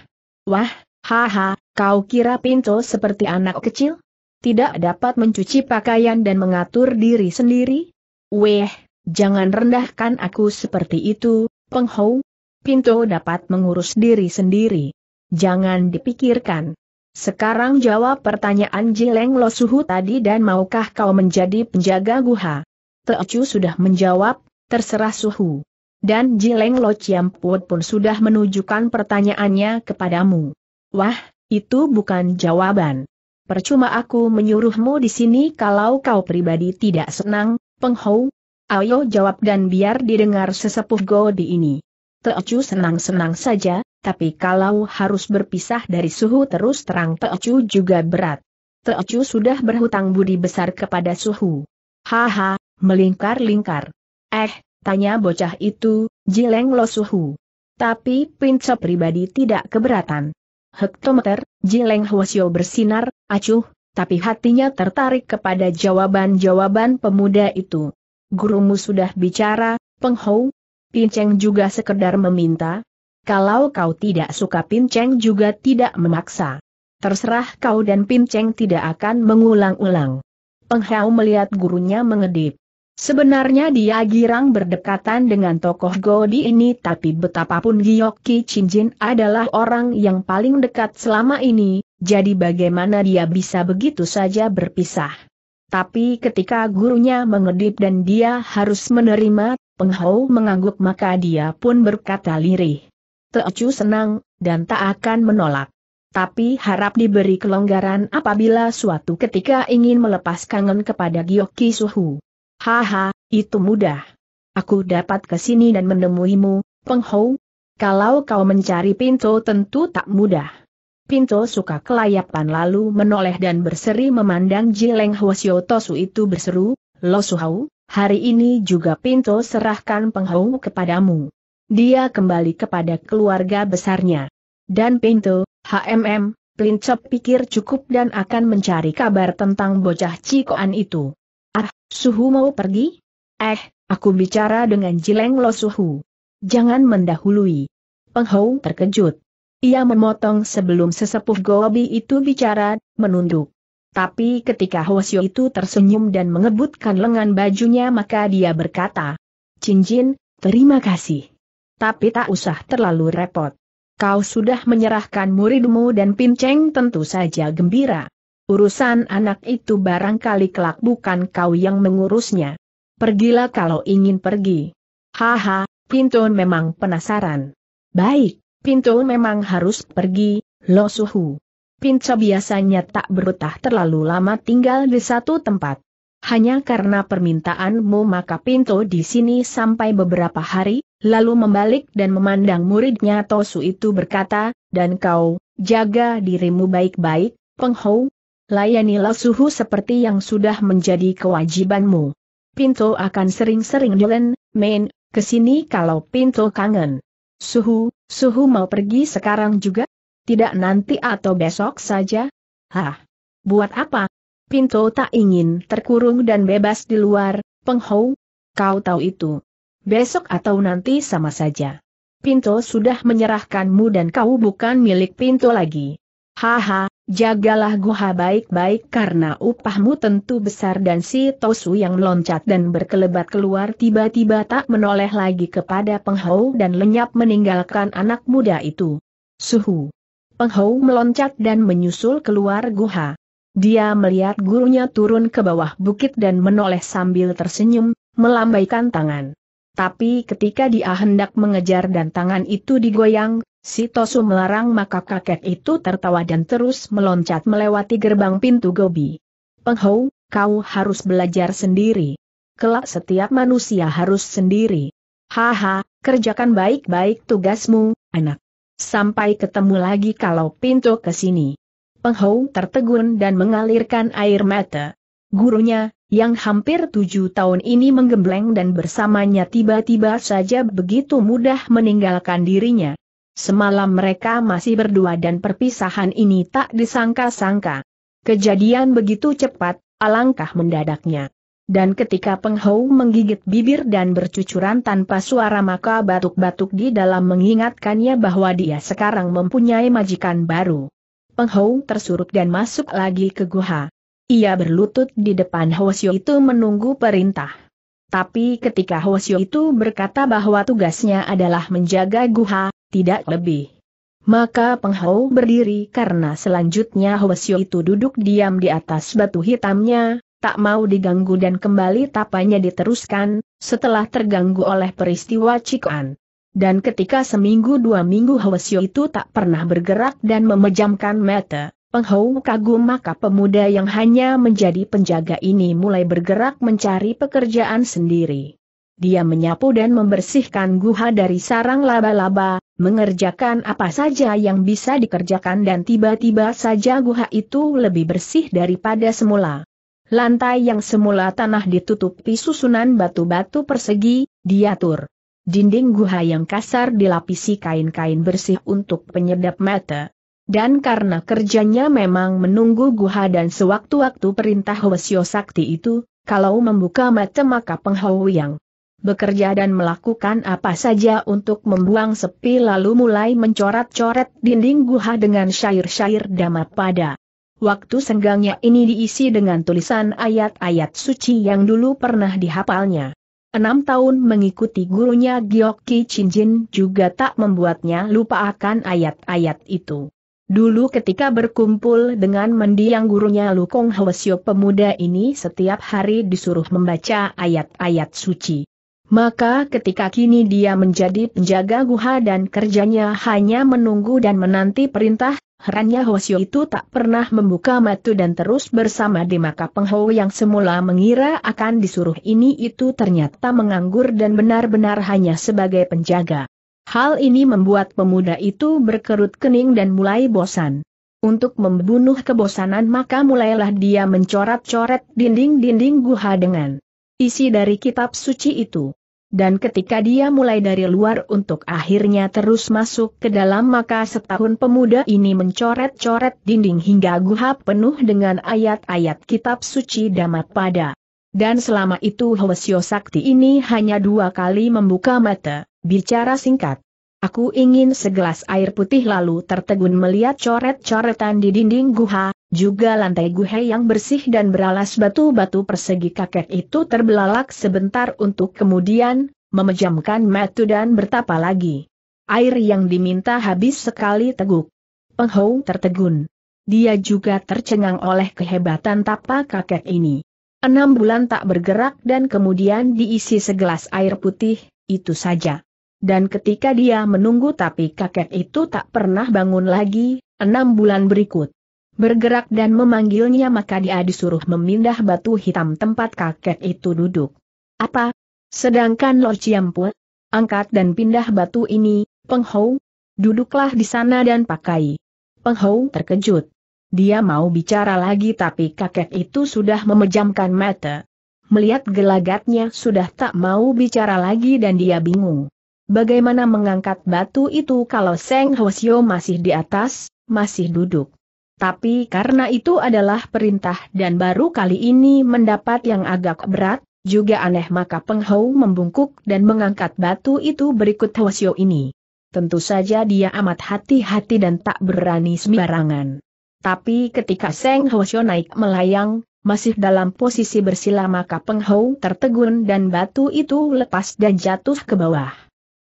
Wah, haha, kau kira pintu seperti anak kecil? Tidak dapat mencuci pakaian dan mengatur diri sendiri? Weh, jangan rendahkan aku seperti itu, penghou. Pinto dapat mengurus diri sendiri. Jangan dipikirkan. Sekarang jawab pertanyaan Jileng Lo Suhu tadi dan maukah kau menjadi penjaga guha? Teocu sudah menjawab, terserah Suhu. Dan Jileng Lo Ciamput pun sudah menunjukkan pertanyaannya kepadamu. Wah, itu bukan jawaban. Percuma aku menyuruhmu di sini kalau kau pribadi tidak senang, penghou. Ayo jawab dan biar didengar sesepuh Godi ini. Teocu senang-senang saja, tapi kalau harus berpisah dari suhu terus terang Teocu juga berat. Teocu sudah berhutang budi besar kepada suhu. Haha, melingkar-lingkar. Eh, tanya bocah itu, jileng lo suhu. Tapi pinca pribadi tidak keberatan. Hektometer, jileng Hwasyo bersinar, acuh, tapi hatinya tertarik kepada jawaban-jawaban pemuda itu. Gurumu sudah bicara, penghou. Pinceng juga sekedar meminta, kalau kau tidak suka Pinceng juga tidak memaksa. Terserah kau dan Pinceng tidak akan mengulang-ulang. Penghau melihat gurunya mengedip. Sebenarnya dia girang berdekatan dengan tokoh Godi ini tapi betapapun Giyoki Chinjin adalah orang yang paling dekat selama ini, jadi bagaimana dia bisa begitu saja berpisah. Tapi ketika gurunya mengedip dan dia harus menerima, penghau mengangguk maka dia pun berkata lirih. Teocu senang, dan tak akan menolak. Tapi harap diberi kelonggaran apabila suatu ketika ingin melepas kangen kepada Gyoki Suhu. Haha, itu mudah. Aku dapat ke sini dan menemuimu, Penghou. Kalau kau mencari Pinto tentu tak mudah. Pinto suka kelayapan lalu menoleh dan berseri memandang Jileng Hwasyo Tosu itu berseru, Lo Suhau, hari ini juga Pinto serahkan penghau kepadamu dia kembali kepada keluarga besarnya. Dan pintu, HMM, Plincop pikir cukup dan akan mencari kabar tentang bocah Cikoan itu. Ah, Suhu mau pergi? Eh, aku bicara dengan Jileng Lo Suhu. Jangan mendahului. Penghou terkejut. Ia memotong sebelum sesepuh Gobi itu bicara, menunduk. Tapi ketika Hwasyo itu tersenyum dan mengebutkan lengan bajunya maka dia berkata, Cincin, terima kasih tapi tak usah terlalu repot. Kau sudah menyerahkan muridmu dan Pinceng tentu saja gembira. Urusan anak itu barangkali kelak bukan kau yang mengurusnya. Pergilah kalau ingin pergi. Haha, Pintun memang penasaran. Baik, Pintun memang harus pergi, Lo Suhu. Pinca biasanya tak berutah terlalu lama tinggal di satu tempat. Hanya karena permintaanmu maka Pinto di sini sampai beberapa hari, lalu membalik dan memandang muridnya Tosu itu berkata, dan kau, jaga dirimu baik-baik, penghou, layanilah suhu seperti yang sudah menjadi kewajibanmu. Pinto akan sering-sering dilen, main, kesini kalau Pinto kangen. Suhu, suhu mau pergi sekarang juga? Tidak nanti atau besok saja? Hah? Buat apa? Pinto tak ingin terkurung dan bebas di luar, penghou. Kau tahu itu besok atau nanti sama saja. Pinto sudah menyerahkanmu dan kau bukan milik Pinto lagi. Haha, jagalah Guha baik-baik karena upahmu tentu besar dan si Tosu yang loncat dan berkelebat keluar tiba-tiba tak menoleh lagi kepada Penghau dan lenyap meninggalkan anak muda itu. Suhu. Penghau meloncat dan menyusul keluar Guha. Dia melihat gurunya turun ke bawah bukit dan menoleh sambil tersenyum, melambaikan tangan. Tapi ketika dia hendak mengejar dan tangan itu digoyang, si Tosu melarang maka kakek itu tertawa dan terus meloncat melewati gerbang pintu Gobi. Penghou, kau harus belajar sendiri. Kelak setiap manusia harus sendiri. Haha, kerjakan baik-baik tugasmu, anak. Sampai ketemu lagi kalau pintu ke sini. Penghou tertegun dan mengalirkan air mata. Gurunya, yang hampir tujuh tahun ini menggembleng dan bersamanya tiba-tiba saja begitu mudah meninggalkan dirinya. Semalam mereka masih berdua dan perpisahan ini tak disangka-sangka. Kejadian begitu cepat, alangkah mendadaknya. Dan ketika penghau menggigit bibir dan bercucuran tanpa suara maka batuk-batuk di dalam mengingatkannya bahwa dia sekarang mempunyai majikan baru. Penghau tersurut dan masuk lagi ke guha. Ia berlutut di depan Hwasyo itu menunggu perintah. Tapi ketika Hwasyo itu berkata bahwa tugasnya adalah menjaga guha, tidak lebih. Maka Penghau berdiri karena selanjutnya Hwasyo itu duduk diam di atas batu hitamnya, tak mau diganggu dan kembali tapanya diteruskan, setelah terganggu oleh peristiwa Cikuan. Dan ketika seminggu dua minggu Hwasyo itu tak pernah bergerak dan memejamkan mata. Penghau kagum maka pemuda yang hanya menjadi penjaga ini mulai bergerak mencari pekerjaan sendiri. Dia menyapu dan membersihkan guha dari sarang laba-laba, mengerjakan apa saja yang bisa dikerjakan dan tiba-tiba saja guha itu lebih bersih daripada semula. Lantai yang semula tanah ditutupi susunan batu-batu persegi, diatur. Dinding guha yang kasar dilapisi kain-kain bersih untuk penyedap mata. Dan karena kerjanya memang menunggu guha dan sewaktu-waktu perintah Hwasyo Sakti itu, kalau membuka mata maka yang bekerja dan melakukan apa saja untuk membuang sepi lalu mulai mencoret-coret dinding guha dengan syair-syair damat pada Waktu senggangnya ini diisi dengan tulisan ayat-ayat suci yang dulu pernah dihafalnya. Enam tahun mengikuti gurunya Giokki Chinjin juga tak membuatnya lupa akan ayat-ayat itu. Dulu ketika berkumpul dengan mendiang gurunya Lukong Hwasyo pemuda ini setiap hari disuruh membaca ayat-ayat suci. Maka ketika kini dia menjadi penjaga guha dan kerjanya hanya menunggu dan menanti perintah, herannya Hwasyo itu tak pernah membuka matu dan terus bersama di maka penghou yang semula mengira akan disuruh ini itu ternyata menganggur dan benar-benar hanya sebagai penjaga. Hal ini membuat pemuda itu berkerut kening dan mulai bosan. Untuk membunuh kebosanan maka mulailah dia mencoret-coret dinding-dinding guha dengan isi dari kitab suci itu. Dan ketika dia mulai dari luar untuk akhirnya terus masuk ke dalam maka setahun pemuda ini mencoret-coret dinding hingga guha penuh dengan ayat-ayat kitab suci damat pada. Dan selama itu Hwasyo Sakti ini hanya dua kali membuka mata, bicara singkat. Aku ingin segelas air putih lalu tertegun melihat coret-coretan di dinding guha, juga lantai guha yang bersih dan beralas batu-batu persegi kakek itu terbelalak sebentar untuk kemudian, memejamkan mata dan bertapa lagi. Air yang diminta habis sekali teguk. Penghou tertegun. Dia juga tercengang oleh kehebatan tapa kakek ini. Enam bulan tak bergerak dan kemudian diisi segelas air putih, itu saja. Dan ketika dia menunggu tapi kakek itu tak pernah bangun lagi, enam bulan berikut. Bergerak dan memanggilnya maka dia disuruh memindah batu hitam tempat kakek itu duduk. Apa? Sedangkan Lord Ciampu, angkat dan pindah batu ini, Penghou, duduklah di sana dan pakai. Penghou terkejut. Dia mau bicara lagi tapi kakek itu sudah memejamkan mata. Melihat gelagatnya sudah tak mau bicara lagi dan dia bingung. Bagaimana mengangkat batu itu kalau Seng Hwasyo masih di atas, masih duduk. Tapi karena itu adalah perintah dan baru kali ini mendapat yang agak berat, juga aneh maka Peng Hou membungkuk dan mengangkat batu itu berikut Hwasyo ini. Tentu saja dia amat hati-hati dan tak berani sembarangan. Tapi ketika Seng Hosyo naik melayang, masih dalam posisi bersila maka Peng Hou tertegun dan batu itu lepas dan jatuh ke bawah.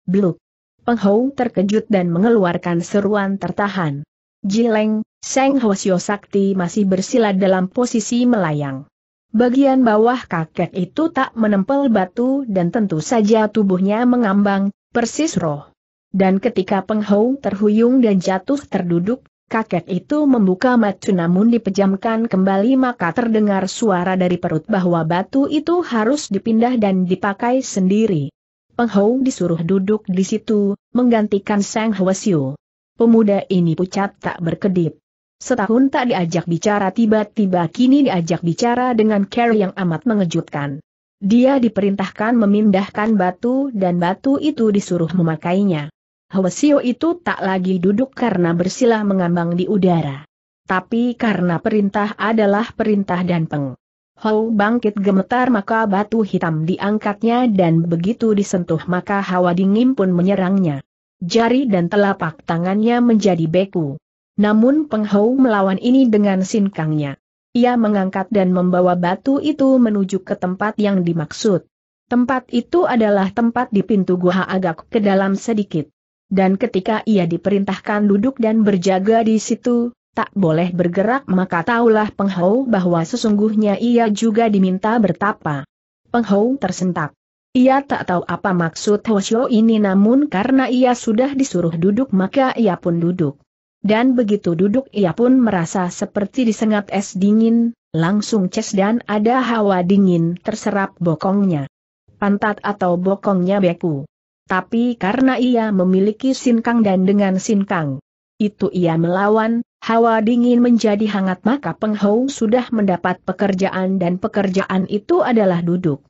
Bluk. Peng Hou terkejut dan mengeluarkan seruan tertahan. Jileng, Seng Hosyo Sakti masih bersila dalam posisi melayang. Bagian bawah kakek itu tak menempel batu dan tentu saja tubuhnya mengambang, persis roh. Dan ketika Peng Hou terhuyung dan jatuh terduduk, Kakek itu membuka mata namun dipejamkan kembali maka terdengar suara dari perut bahwa batu itu harus dipindah dan dipakai sendiri. Peng disuruh duduk di situ, menggantikan Sang Hwasyu. Pemuda ini pucat tak berkedip. Setahun tak diajak bicara tiba-tiba kini diajak bicara dengan care yang amat mengejutkan. Dia diperintahkan memindahkan batu dan batu itu disuruh memakainya. Hwasio itu tak lagi duduk karena bersilah mengambang di udara. Tapi karena perintah adalah perintah dan peng. Hou bangkit gemetar maka batu hitam diangkatnya dan begitu disentuh maka hawa dingin pun menyerangnya. Jari dan telapak tangannya menjadi beku. Namun Peng Hou melawan ini dengan sinkangnya. Ia mengangkat dan membawa batu itu menuju ke tempat yang dimaksud. Tempat itu adalah tempat di pintu gua agak ke dalam sedikit dan ketika ia diperintahkan duduk dan berjaga di situ, tak boleh bergerak maka taulah Penghou bahwa sesungguhnya ia juga diminta bertapa. Penghou tersentak. Ia tak tahu apa maksud Hoshio ini namun karena ia sudah disuruh duduk maka ia pun duduk. Dan begitu duduk ia pun merasa seperti disengat es dingin, langsung ces dan ada hawa dingin terserap bokongnya. Pantat atau bokongnya beku. Tapi karena ia memiliki sinkang dan dengan sinkang itu ia melawan, hawa dingin menjadi hangat maka Peng Hou sudah mendapat pekerjaan dan pekerjaan itu adalah duduk.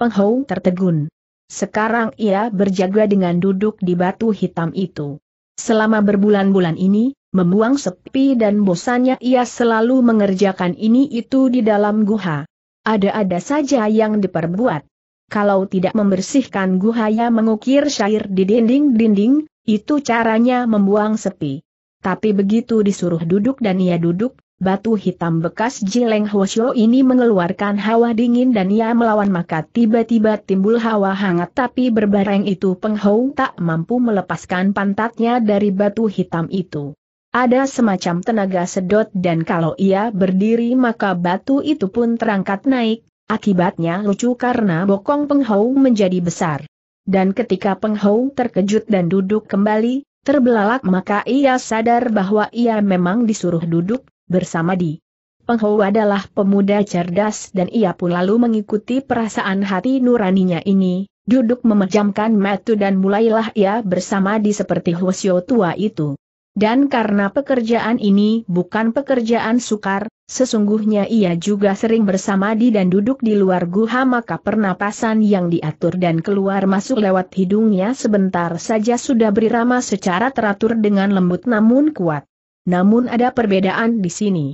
Peng Hou tertegun. Sekarang ia berjaga dengan duduk di batu hitam itu. Selama berbulan-bulan ini, membuang sepi dan bosannya ia selalu mengerjakan ini itu di dalam guha. Ada-ada saja yang diperbuat kalau tidak membersihkan guhaya mengukir syair di dinding-dinding, itu caranya membuang sepi. Tapi begitu disuruh duduk dan ia duduk, batu hitam bekas Jileng Hwasyo ini mengeluarkan hawa dingin dan ia melawan maka tiba-tiba timbul hawa hangat tapi berbareng itu penghau tak mampu melepaskan pantatnya dari batu hitam itu. Ada semacam tenaga sedot dan kalau ia berdiri maka batu itu pun terangkat naik, Akibatnya lucu karena bokong Penghau menjadi besar. Dan ketika Penghau terkejut dan duduk kembali, terbelalak maka ia sadar bahwa ia memang disuruh duduk bersama di. Penghau adalah pemuda cerdas dan ia pun lalu mengikuti perasaan hati nuraninya ini, duduk memejamkan mata dan mulailah ia bersama di seperti Hwasyo tua itu. Dan karena pekerjaan ini bukan pekerjaan sukar, sesungguhnya ia juga sering bersama di dan duduk di luar guha maka pernapasan yang diatur dan keluar masuk lewat hidungnya sebentar saja sudah berirama secara teratur dengan lembut namun kuat. Namun ada perbedaan di sini.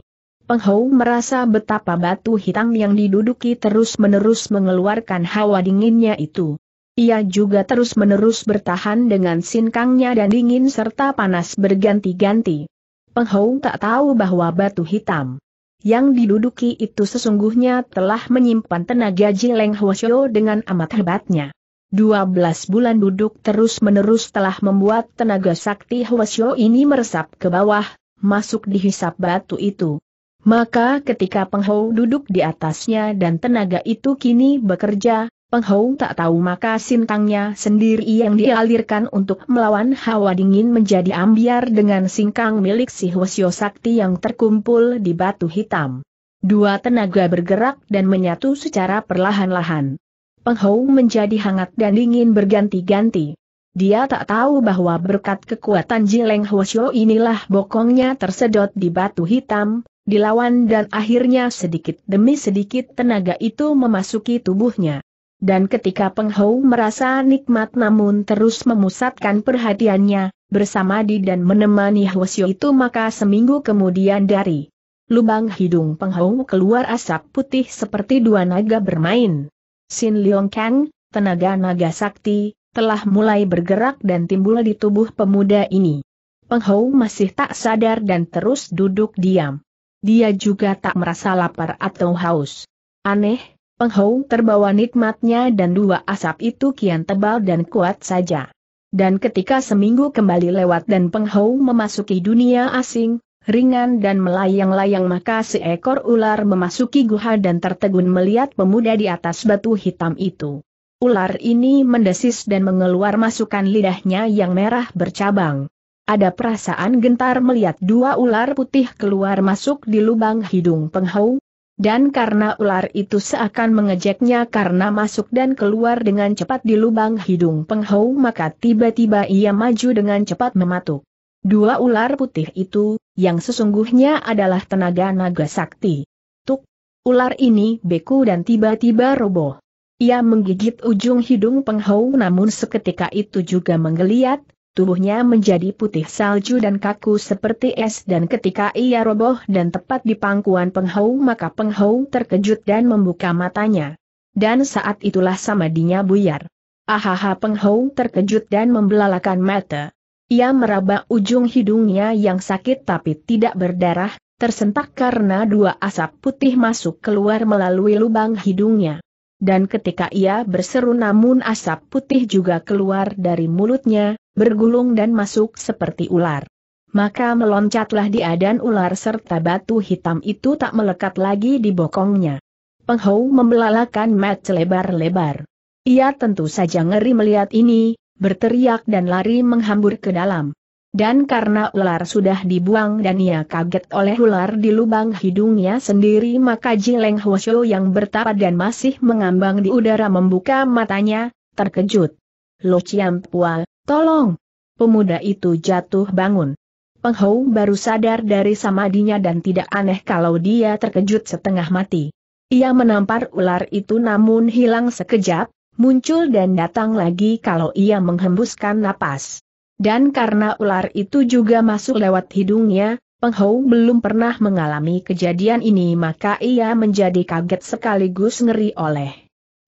Penghou merasa betapa batu hitam yang diduduki terus-menerus mengeluarkan hawa dinginnya itu. Ia juga terus-menerus bertahan dengan sinkangnya dan dingin serta panas berganti-ganti. Penghong tak tahu bahwa batu hitam yang diduduki itu sesungguhnya telah menyimpan tenaga Jileng Hwasyo dengan amat hebatnya. 12 bulan duduk terus-menerus telah membuat tenaga sakti Hwasyo ini meresap ke bawah, masuk di hisap batu itu. Maka ketika Penghou duduk di atasnya dan tenaga itu kini bekerja, Penghong tak tahu maka sintangnya sendiri yang dialirkan untuk melawan hawa dingin menjadi ambiar dengan singkang milik si Hwasyo Sakti yang terkumpul di batu hitam. Dua tenaga bergerak dan menyatu secara perlahan-lahan. Penghong menjadi hangat dan dingin berganti-ganti. Dia tak tahu bahwa berkat kekuatan Jileng Hwasyo inilah bokongnya tersedot di batu hitam, dilawan dan akhirnya sedikit demi sedikit tenaga itu memasuki tubuhnya. Dan ketika Peng merasa nikmat namun terus memusatkan perhatiannya, bersama di dan menemani Hwasyo itu maka seminggu kemudian dari lubang hidung Peng keluar asap putih seperti dua naga bermain. Sin Leong Kang, tenaga-naga sakti, telah mulai bergerak dan timbul di tubuh pemuda ini. Peng masih tak sadar dan terus duduk diam. Dia juga tak merasa lapar atau haus. Aneh, Penghau terbawa nikmatnya dan dua asap itu kian tebal dan kuat saja. Dan ketika seminggu kembali lewat dan Penghau memasuki dunia asing, ringan dan melayang-layang maka seekor ular memasuki guha dan tertegun melihat pemuda di atas batu hitam itu. Ular ini mendesis dan mengeluar masukan lidahnya yang merah bercabang. Ada perasaan gentar melihat dua ular putih keluar masuk di lubang hidung penghau, dan karena ular itu seakan mengejeknya karena masuk dan keluar dengan cepat di lubang hidung penghau maka tiba-tiba ia maju dengan cepat mematuk. Dua ular putih itu, yang sesungguhnya adalah tenaga naga sakti. Tuk, ular ini beku dan tiba-tiba roboh. Ia menggigit ujung hidung penghau namun seketika itu juga menggeliat, tubuhnya menjadi putih salju dan kaku seperti es dan ketika ia roboh dan tepat di pangkuan penghau maka penghau terkejut dan membuka matanya. Dan saat itulah samadinya buyar. Ahaha penghau terkejut dan membelalakan mata. Ia meraba ujung hidungnya yang sakit tapi tidak berdarah, tersentak karena dua asap putih masuk keluar melalui lubang hidungnya. Dan ketika ia berseru namun asap putih juga keluar dari mulutnya, bergulung dan masuk seperti ular. Maka meloncatlah dia dan ular serta batu hitam itu tak melekat lagi di bokongnya. Penghou membelalakan mat lebar-lebar. Ia tentu saja ngeri melihat ini, berteriak dan lari menghambur ke dalam. Dan karena ular sudah dibuang dan ia kaget oleh ular di lubang hidungnya sendiri maka Jileng Hwasyo yang bertapa dan masih mengambang di udara membuka matanya, terkejut. Lo Chiam Pua, Tolong! Pemuda itu jatuh bangun. Penghou baru sadar dari samadinya dan tidak aneh kalau dia terkejut setengah mati. Ia menampar ular itu namun hilang sekejap, muncul dan datang lagi kalau ia menghembuskan napas. Dan karena ular itu juga masuk lewat hidungnya, Penghou belum pernah mengalami kejadian ini maka ia menjadi kaget sekaligus ngeri oleh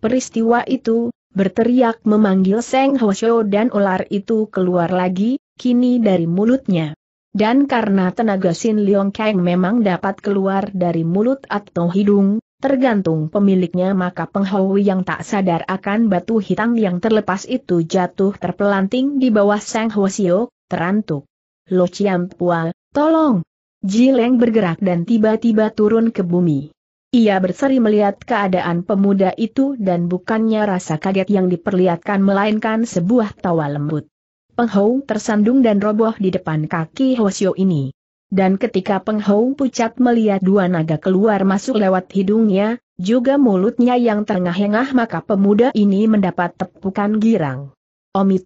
peristiwa itu, berteriak memanggil Seng Hwasyo dan ular itu keluar lagi, kini dari mulutnya. Dan karena tenaga Sin Leong Kang memang dapat keluar dari mulut atau hidung, tergantung pemiliknya maka penghawi yang tak sadar akan batu hitam yang terlepas itu jatuh terpelanting di bawah Seng Hwasyo, terantuk. Lo Chiam Pua, tolong! Jileng bergerak dan tiba-tiba turun ke bumi. Ia berseri melihat keadaan pemuda itu dan bukannya rasa kaget yang diperlihatkan melainkan sebuah tawa lembut. Peng tersandung dan roboh di depan kaki Hosio ini. Dan ketika Peng pucat melihat dua naga keluar masuk lewat hidungnya, juga mulutnya yang tengah engah maka pemuda ini mendapat tepukan girang. Omi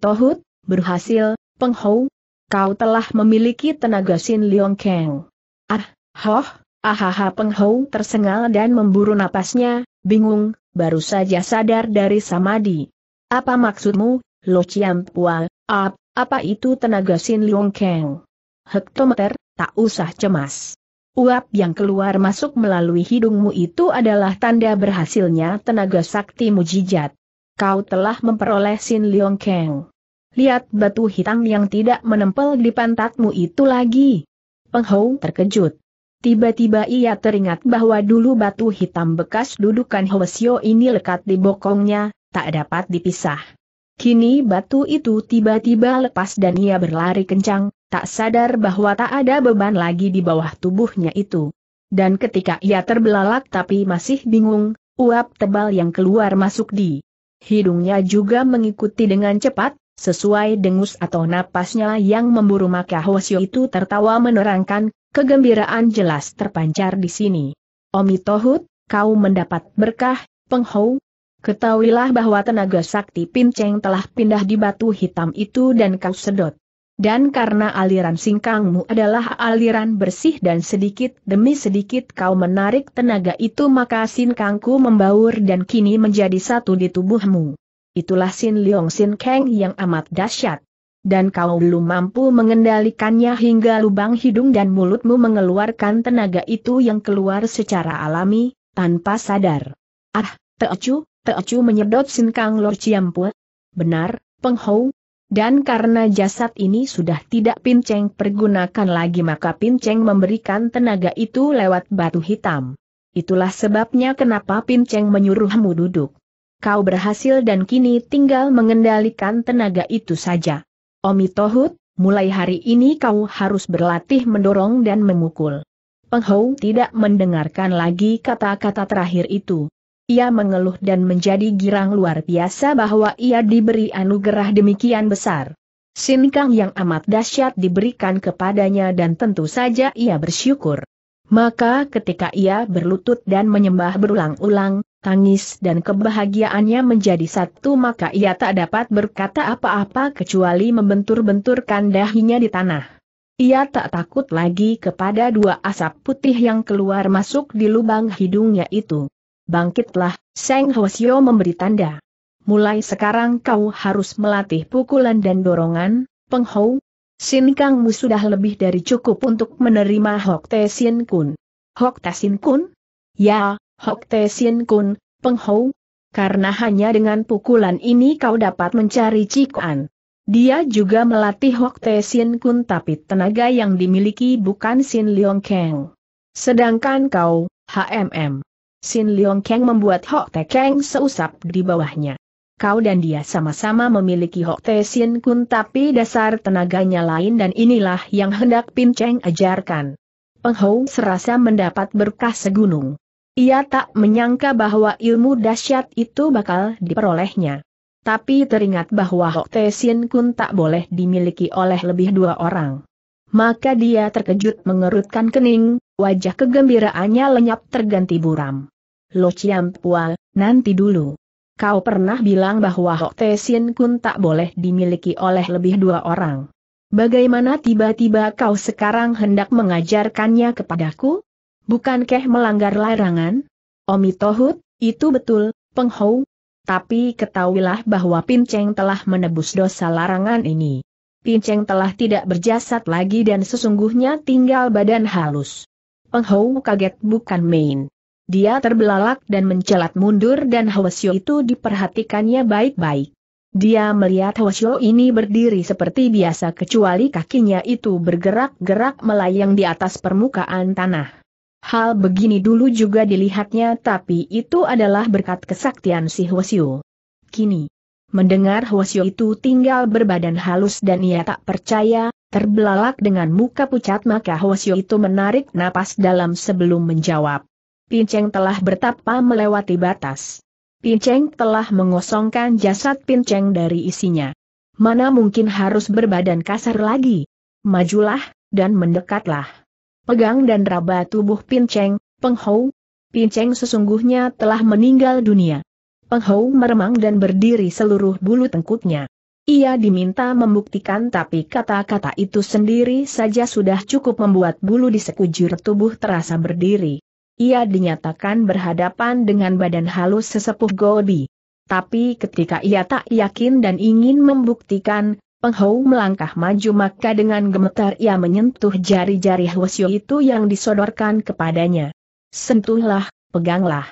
berhasil, Peng kau telah memiliki tenaga Sin Liong Kang. Ah, hoh, Ahaha Penghou tersengal dan memburu napasnya, bingung, baru saja sadar dari Samadi. Apa maksudmu, Lo pua, ap, apa itu tenaga Sin Leong Keng? Hektometer, tak usah cemas. Uap yang keluar masuk melalui hidungmu itu adalah tanda berhasilnya tenaga sakti mujijat. Kau telah memperoleh Sin Leong Keng. Lihat batu hitam yang tidak menempel di pantatmu itu lagi. Penghou terkejut. Tiba-tiba ia teringat bahwa dulu batu hitam bekas dudukan Hwasyo ini lekat di bokongnya, tak dapat dipisah. Kini batu itu tiba-tiba lepas dan ia berlari kencang, tak sadar bahwa tak ada beban lagi di bawah tubuhnya itu. Dan ketika ia terbelalak tapi masih bingung, uap tebal yang keluar masuk di hidungnya juga mengikuti dengan cepat, sesuai dengus atau napasnya yang memburu maka Hwasyo itu tertawa menerangkan, Kegembiraan jelas terpancar di sini. Omi kau mendapat berkah, penghou. Ketahuilah bahwa tenaga sakti pinceng telah pindah di batu hitam itu dan kau sedot. Dan karena aliran singkangmu adalah aliran bersih dan sedikit demi sedikit kau menarik tenaga itu maka singkangku membaur dan kini menjadi satu di tubuhmu. Itulah Sin Leong Sin Kang yang amat dahsyat dan kau belum mampu mengendalikannya hingga lubang hidung dan mulutmu mengeluarkan tenaga itu yang keluar secara alami, tanpa sadar. Ah, Teocu, Teocu menyedot Sin Kang Lor Ciampue. Benar, penghau. Dan karena jasad ini sudah tidak Pinceng pergunakan lagi maka Pinceng memberikan tenaga itu lewat batu hitam. Itulah sebabnya kenapa Pinceng menyuruhmu duduk. Kau berhasil dan kini tinggal mengendalikan tenaga itu saja. Omi Tohut, mulai hari ini kau harus berlatih mendorong dan memukul. Penghou tidak mendengarkan lagi kata-kata terakhir itu. Ia mengeluh dan menjadi girang luar biasa bahwa ia diberi anugerah demikian besar. Sinkang yang amat dahsyat diberikan kepadanya dan tentu saja ia bersyukur. Maka ketika ia berlutut dan menyembah berulang-ulang, tangis dan kebahagiaannya menjadi satu maka ia tak dapat berkata apa-apa kecuali membentur-benturkan dahinya di tanah. Ia tak takut lagi kepada dua asap putih yang keluar masuk di lubang hidungnya itu. Bangkitlah, Seng Hwasyo memberi tanda. Mulai sekarang kau harus melatih pukulan dan dorongan, Hou. Sin Kangmu sudah lebih dari cukup untuk menerima Hok Te Sin Kun. Hok Te Sin Kun? Ya, Hok Te Sien Kun, Peng Hou, karena hanya dengan pukulan ini kau dapat mencari Cikuan. Dia juga melatih Hok Te Sien Kun tapi tenaga yang dimiliki bukan Sin Leong Kang. Sedangkan kau, HMM. Sin Leong Kang membuat Hok Te Kang seusap di bawahnya. Kau dan dia sama-sama memiliki Hok Te Sien Kun tapi dasar tenaganya lain dan inilah yang hendak Pin Cheng ajarkan. Peng Hou serasa mendapat berkah segunung. Ia tak menyangka bahwa ilmu dahsyat itu bakal diperolehnya. Tapi teringat bahwa Hok Te Kun tak boleh dimiliki oleh lebih dua orang. Maka dia terkejut mengerutkan kening, wajah kegembiraannya lenyap terganti buram. Lo Chiam Pua, nanti dulu. Kau pernah bilang bahwa Hok Te Kun tak boleh dimiliki oleh lebih dua orang. Bagaimana tiba-tiba kau sekarang hendak mengajarkannya kepadaku? Bukankah melanggar larangan? Omi Tohut, itu betul, Penghou. Tapi ketahuilah bahwa Pinceng telah menebus dosa larangan ini. Pinceng telah tidak berjasad lagi dan sesungguhnya tinggal badan halus. Penghou kaget bukan main. Dia terbelalak dan mencelat mundur dan Hwasyo itu diperhatikannya baik-baik. Dia melihat Hwasyo ini berdiri seperti biasa kecuali kakinya itu bergerak-gerak melayang di atas permukaan tanah. Hal begini dulu juga dilihatnya tapi itu adalah berkat kesaktian si Hwasyu. Kini, mendengar Hwasyu itu tinggal berbadan halus dan ia tak percaya, terbelalak dengan muka pucat maka Hwasyu itu menarik napas dalam sebelum menjawab. Pinceng telah bertapa melewati batas. Pinceng telah mengosongkan jasad Pinceng dari isinya. Mana mungkin harus berbadan kasar lagi? Majulah, dan mendekatlah pegang dan raba tubuh Pinceng, Penghou. Pinceng sesungguhnya telah meninggal dunia. Penghou meremang dan berdiri seluruh bulu tengkuknya. Ia diminta membuktikan tapi kata-kata itu sendiri saja sudah cukup membuat bulu di sekujur tubuh terasa berdiri. Ia dinyatakan berhadapan dengan badan halus sesepuh Gobi. Tapi ketika ia tak yakin dan ingin membuktikan, Penghou melangkah maju maka dengan gemetar ia menyentuh jari-jari Hwasyo itu yang disodorkan kepadanya. Sentuhlah, peganglah.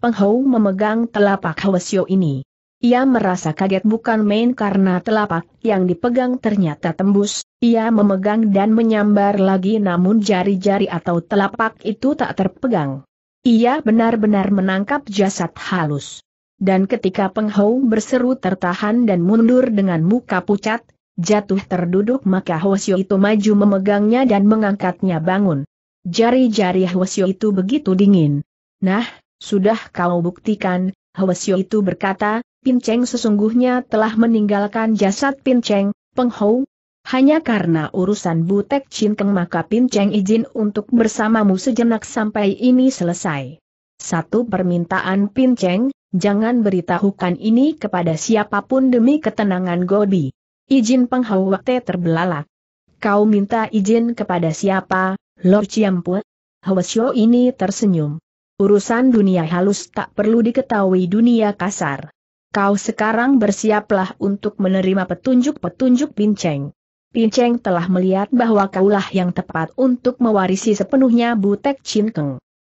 Penghou memegang telapak Hwasyo ini. Ia merasa kaget bukan main karena telapak yang dipegang ternyata tembus, ia memegang dan menyambar lagi namun jari-jari atau telapak itu tak terpegang. Ia benar-benar menangkap jasad halus. Dan ketika Peng Hou berseru tertahan dan mundur dengan muka pucat, jatuh terduduk maka Hwasyo itu maju memegangnya dan mengangkatnya bangun. Jari-jari Hwasyo itu begitu dingin. Nah, sudah kau buktikan, Hwasyo itu berkata, Pinceng sesungguhnya telah meninggalkan jasad Pinceng, Peng Hou. Hanya karena urusan Butek cinteng maka Pinceng izin untuk bersamamu sejenak sampai ini selesai. Satu permintaan Pinceng, Jangan beritahukan ini kepada siapapun demi ketenangan Gobi. Izin Penghau Wakte terbelalak. Kau minta izin kepada siapa, Lord Ciampu? Hwasyo ini tersenyum. Urusan dunia halus tak perlu diketahui dunia kasar. Kau sekarang bersiaplah untuk menerima petunjuk-petunjuk pinceng. Pinceng telah melihat bahwa kaulah yang tepat untuk mewarisi sepenuhnya Butek Chin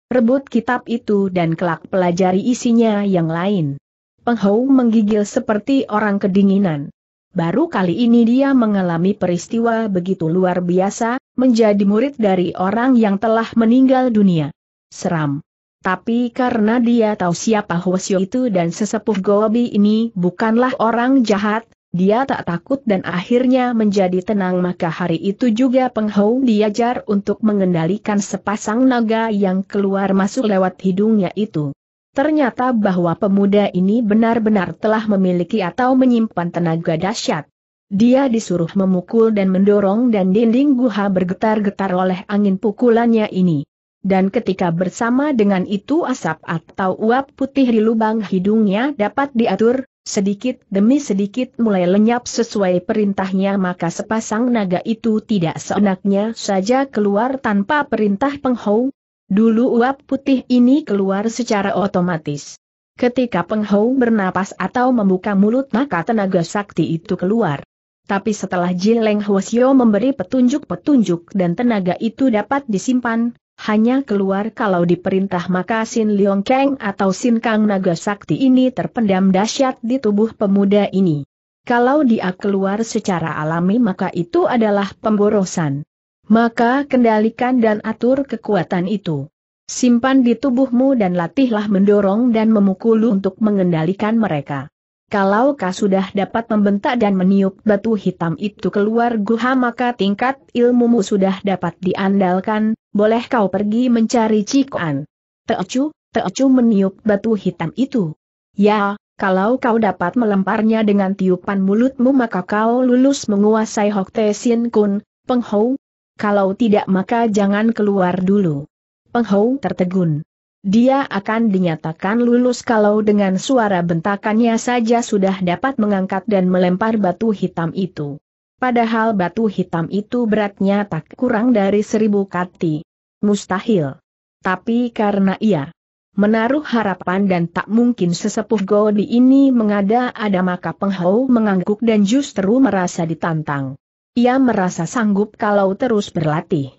rebut kitab itu dan kelak pelajari isinya yang lain. Penghou menggigil seperti orang kedinginan. Baru kali ini dia mengalami peristiwa begitu luar biasa, menjadi murid dari orang yang telah meninggal dunia. Seram. Tapi karena dia tahu siapa Hwasyo itu dan sesepuh Gobi ini bukanlah orang jahat, dia tak takut dan akhirnya menjadi tenang maka hari itu juga penghau diajar untuk mengendalikan sepasang naga yang keluar masuk lewat hidungnya itu. Ternyata bahwa pemuda ini benar-benar telah memiliki atau menyimpan tenaga dahsyat. Dia disuruh memukul dan mendorong dan dinding guha bergetar-getar oleh angin pukulannya ini. Dan ketika bersama dengan itu asap atau uap putih di lubang hidungnya dapat diatur, sedikit demi sedikit mulai lenyap sesuai perintahnya maka sepasang naga itu tidak seenaknya saja keluar tanpa perintah penghou. Dulu uap putih ini keluar secara otomatis. Ketika penghou bernapas atau membuka mulut maka tenaga sakti itu keluar. Tapi setelah Jileng Hwasyo memberi petunjuk-petunjuk dan tenaga itu dapat disimpan, hanya keluar kalau diperintah maka Sin Leong Kang atau Sin Kang Naga Sakti ini terpendam dahsyat di tubuh pemuda ini. Kalau dia keluar secara alami maka itu adalah pemborosan. Maka kendalikan dan atur kekuatan itu. Simpan di tubuhmu dan latihlah mendorong dan memukul untuk mengendalikan mereka. Kalau kau sudah dapat membentak dan meniup batu hitam itu keluar guha maka tingkat ilmumu sudah dapat diandalkan, boleh kau pergi mencari Cikoan. Teocu, Teocu meniup batu hitam itu. Ya, kalau kau dapat melemparnya dengan tiupan mulutmu maka kau lulus menguasai Hok Te Sin Kun, Penghou. Kalau tidak maka jangan keluar dulu. Penghou tertegun. Dia akan dinyatakan lulus kalau dengan suara bentakannya saja sudah dapat mengangkat dan melempar batu hitam itu. Padahal batu hitam itu beratnya tak kurang dari seribu kati. Mustahil. Tapi karena ia menaruh harapan dan tak mungkin sesepuh Godi ini mengada-ada maka Penghau mengangguk dan justru merasa ditantang. Ia merasa sanggup kalau terus berlatih.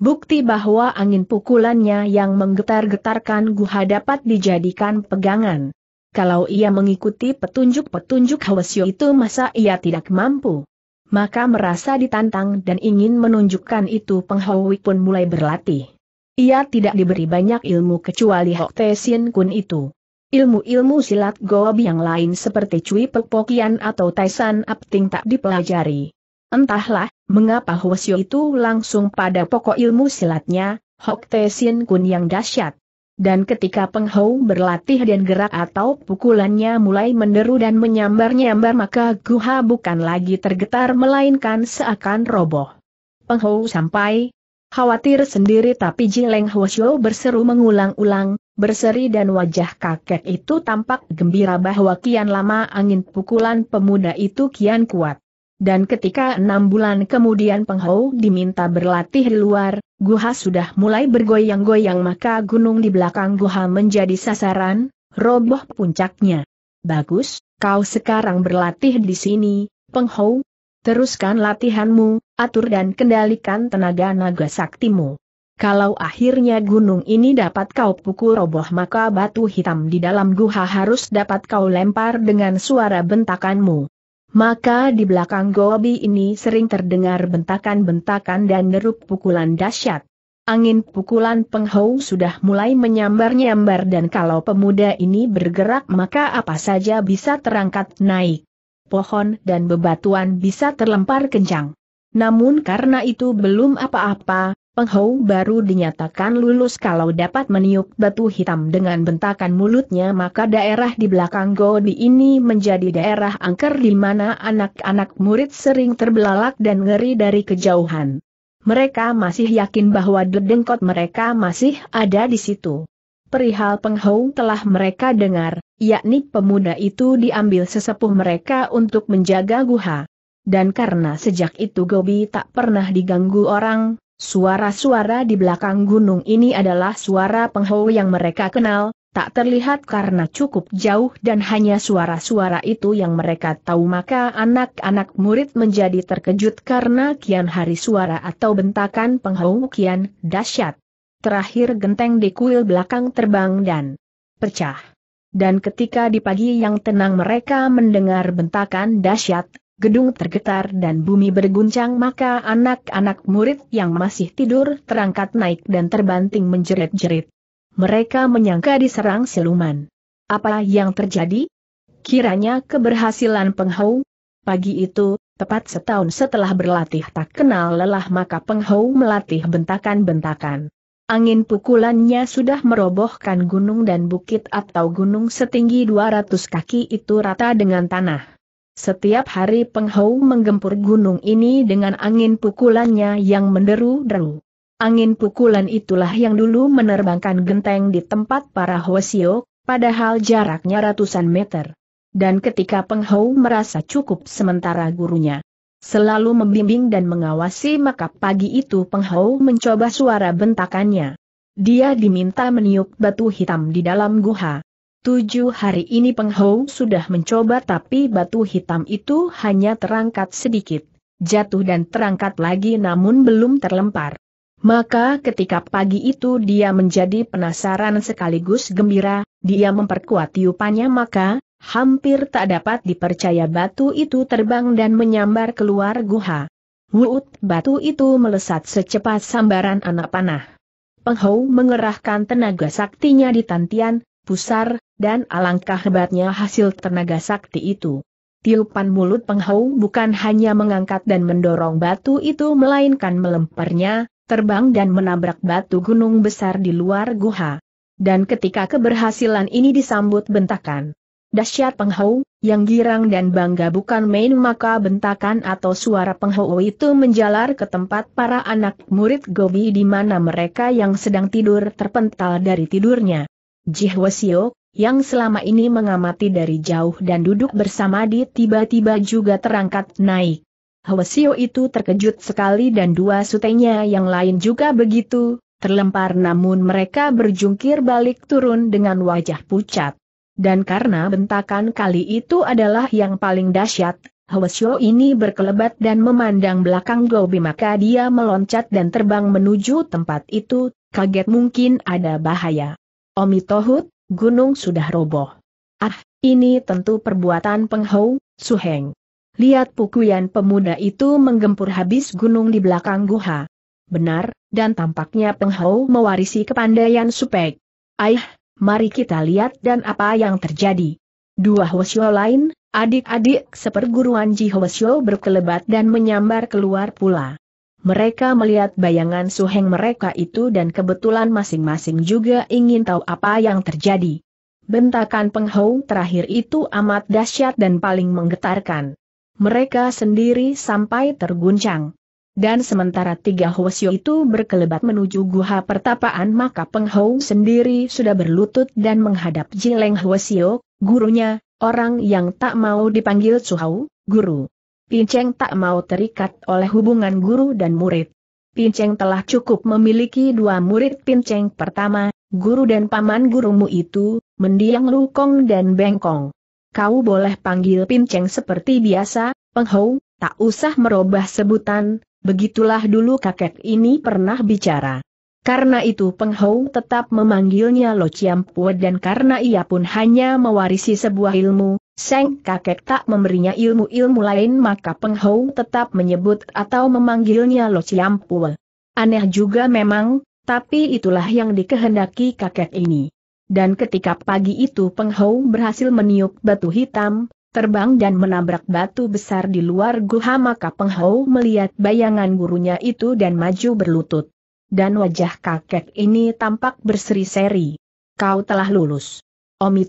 Bukti bahwa angin pukulannya yang menggetar-getarkan guha dapat dijadikan pegangan. Kalau ia mengikuti petunjuk-petunjuk Hwasyo itu masa ia tidak mampu. Maka merasa ditantang dan ingin menunjukkan itu Penghawi pun mulai berlatih. Ia tidak diberi banyak ilmu kecuali Hok Kun itu. Ilmu-ilmu silat goabi yang lain seperti Cui Pepokian atau Taisan Apting tak dipelajari. Entahlah, mengapa Hwasyo itu langsung pada pokok ilmu silatnya, Hok Te Sin Kun yang dahsyat. Dan ketika Peng Hou berlatih dan gerak atau pukulannya mulai menderu dan menyambar-nyambar maka guha bukan lagi tergetar melainkan seakan roboh. Peng Hou sampai khawatir sendiri tapi Jileng Hwasyo berseru mengulang-ulang, berseri dan wajah kakek itu tampak gembira bahwa kian lama angin pukulan pemuda itu kian kuat dan ketika enam bulan kemudian Penghau diminta berlatih di luar, Guha sudah mulai bergoyang-goyang maka gunung di belakang Guha menjadi sasaran, roboh puncaknya. Bagus, kau sekarang berlatih di sini, Penghau. Teruskan latihanmu, atur dan kendalikan tenaga naga saktimu. Kalau akhirnya gunung ini dapat kau pukul roboh maka batu hitam di dalam guha harus dapat kau lempar dengan suara bentakanmu. Maka di belakang Gobi ini sering terdengar bentakan-bentakan dan derup pukulan dahsyat. Angin pukulan penghau sudah mulai menyambar-nyambar dan kalau pemuda ini bergerak maka apa saja bisa terangkat naik. Pohon dan bebatuan bisa terlempar kencang. Namun karena itu belum apa-apa, Penghou baru dinyatakan lulus kalau dapat meniup batu hitam dengan bentakan mulutnya maka daerah di belakang Godi ini menjadi daerah angker di mana anak-anak murid sering terbelalak dan ngeri dari kejauhan. Mereka masih yakin bahwa dedengkot mereka masih ada di situ. Perihal penghou telah mereka dengar, yakni pemuda itu diambil sesepuh mereka untuk menjaga guha. Dan karena sejak itu Gobi tak pernah diganggu orang, Suara-suara di belakang gunung ini adalah suara penghau yang mereka kenal, tak terlihat karena cukup jauh dan hanya suara-suara itu yang mereka tahu maka anak-anak murid menjadi terkejut karena kian hari suara atau bentakan penghau kian dahsyat. Terakhir genteng di kuil belakang terbang dan pecah. Dan ketika di pagi yang tenang mereka mendengar bentakan dahsyat, gedung tergetar dan bumi berguncang maka anak-anak murid yang masih tidur terangkat naik dan terbanting menjerit-jerit. Mereka menyangka diserang siluman. Apa yang terjadi? Kiranya keberhasilan penghau. Pagi itu, tepat setahun setelah berlatih tak kenal lelah maka penghau melatih bentakan-bentakan. Angin pukulannya sudah merobohkan gunung dan bukit atau gunung setinggi 200 kaki itu rata dengan tanah. Setiap hari Penghau menggempur gunung ini dengan angin pukulannya yang menderu-deru. Angin pukulan itulah yang dulu menerbangkan genteng di tempat para Hwasio, padahal jaraknya ratusan meter. Dan ketika Penghau merasa cukup sementara gurunya selalu membimbing dan mengawasi maka pagi itu Penghau mencoba suara bentakannya. Dia diminta meniup batu hitam di dalam guha. Tujuh hari ini Penghau sudah mencoba tapi batu hitam itu hanya terangkat sedikit, jatuh dan terangkat lagi namun belum terlempar. Maka ketika pagi itu dia menjadi penasaran sekaligus gembira, dia memperkuat tiupannya maka, hampir tak dapat dipercaya batu itu terbang dan menyambar keluar guha. Wuut, batu itu melesat secepat sambaran anak panah. Penghou mengerahkan tenaga saktinya di tantian, pusar, dan alangkah hebatnya hasil tenaga sakti itu. Tiupan mulut penghau bukan hanya mengangkat dan mendorong batu itu melainkan melemparnya, terbang dan menabrak batu gunung besar di luar guha. Dan ketika keberhasilan ini disambut bentakan. Dasyat penghau, yang girang dan bangga bukan main maka bentakan atau suara penghau itu menjalar ke tempat para anak murid Gobi di mana mereka yang sedang tidur terpental dari tidurnya. Jihwasiok, yang selama ini mengamati dari jauh dan duduk bersama di tiba-tiba juga terangkat naik. Hwasio itu terkejut sekali dan dua sutenya yang lain juga begitu, terlempar namun mereka berjungkir balik turun dengan wajah pucat. Dan karena bentakan kali itu adalah yang paling dahsyat, Hwasio ini berkelebat dan memandang belakang Gobi maka dia meloncat dan terbang menuju tempat itu, kaget mungkin ada bahaya. Omitohut, gunung sudah roboh. Ah, ini tentu perbuatan penghou, Suheng. Lihat pukulan pemuda itu menggempur habis gunung di belakang guha. Benar, dan tampaknya penghou mewarisi kepandaian supek. Aih, mari kita lihat dan apa yang terjadi. Dua Hwasyo lain, adik-adik seperguruan Ji Hwasyo berkelebat dan menyambar keluar pula. Mereka melihat bayangan suheng mereka itu dan kebetulan masing-masing juga ingin tahu apa yang terjadi. Bentakan penghau terakhir itu amat dahsyat dan paling menggetarkan. Mereka sendiri sampai terguncang. Dan sementara tiga Hwasyo itu berkelebat menuju guha pertapaan maka penghau sendiri sudah berlutut dan menghadap Jileng Hwasyo, gurunya, orang yang tak mau dipanggil Suhau, guru. Pinceng tak mau terikat oleh hubungan guru dan murid. Pinceng telah cukup memiliki dua murid Pinceng pertama, guru dan paman gurumu itu, mendiang Lukong dan Bengkong. Kau boleh panggil Pinceng seperti biasa, Penghou, tak usah merubah sebutan, begitulah dulu kakek ini pernah bicara. Karena itu Peng tetap memanggilnya Lo Chiam Pue dan karena ia pun hanya mewarisi sebuah ilmu, Seng kakek tak memberinya ilmu-ilmu lain maka Peng tetap menyebut atau memanggilnya Lo Ciampul. Aneh juga memang, tapi itulah yang dikehendaki kakek ini. Dan ketika pagi itu Peng berhasil meniup batu hitam, terbang dan menabrak batu besar di luar guha maka Peng melihat bayangan gurunya itu dan maju berlutut. Dan wajah kakek ini tampak berseri-seri. Kau telah lulus. Omi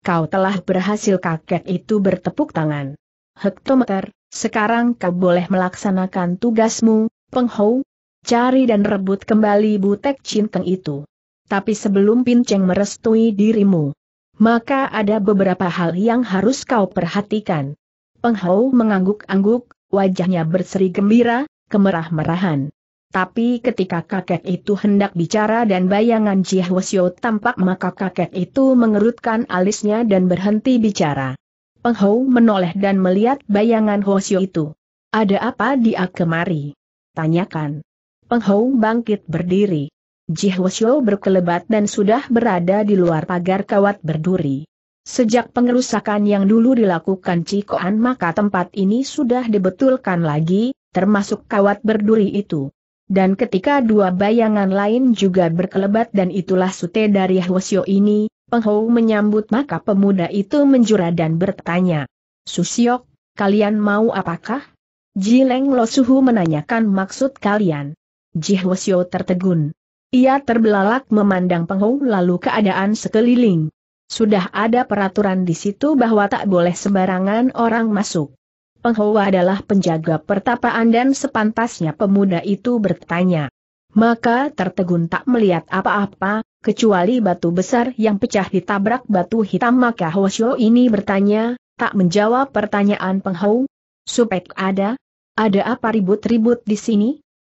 kau telah berhasil kakek itu bertepuk tangan. Hektometer, sekarang kau boleh melaksanakan tugasmu, penghou, cari dan rebut kembali butek cinteng itu. Tapi sebelum Pinceng merestui dirimu, maka ada beberapa hal yang harus kau perhatikan. Penghou mengangguk-angguk, wajahnya berseri gembira, kemerah-merahan. Tapi ketika kakek itu hendak bicara dan bayangan Ji Hwasyo tampak maka kakek itu mengerutkan alisnya dan berhenti bicara. Peng menoleh dan melihat bayangan Hwasyo itu. Ada apa di kemari? Tanyakan. Peng bangkit berdiri. Ji Jihwasyo berkelebat dan sudah berada di luar pagar kawat berduri. Sejak pengerusakan yang dulu dilakukan Cikoan maka tempat ini sudah dibetulkan lagi, termasuk kawat berduri itu dan ketika dua bayangan lain juga berkelebat dan itulah sute dari Hwasyo ini, Penghou menyambut maka pemuda itu menjura dan bertanya. Susiok, kalian mau apakah? Jileng Losuhu menanyakan maksud kalian. Jihwasyo tertegun. Ia terbelalak memandang Penghou lalu keadaan sekeliling. Sudah ada peraturan di situ bahwa tak boleh sembarangan orang masuk. Penghawa adalah penjaga pertapaan dan sepantasnya pemuda itu bertanya. Maka tertegun tak melihat apa-apa, kecuali batu besar yang pecah ditabrak batu hitam maka Hosyo ini bertanya, tak menjawab pertanyaan penghau. Supek ada? Ada apa ribut-ribut di sini?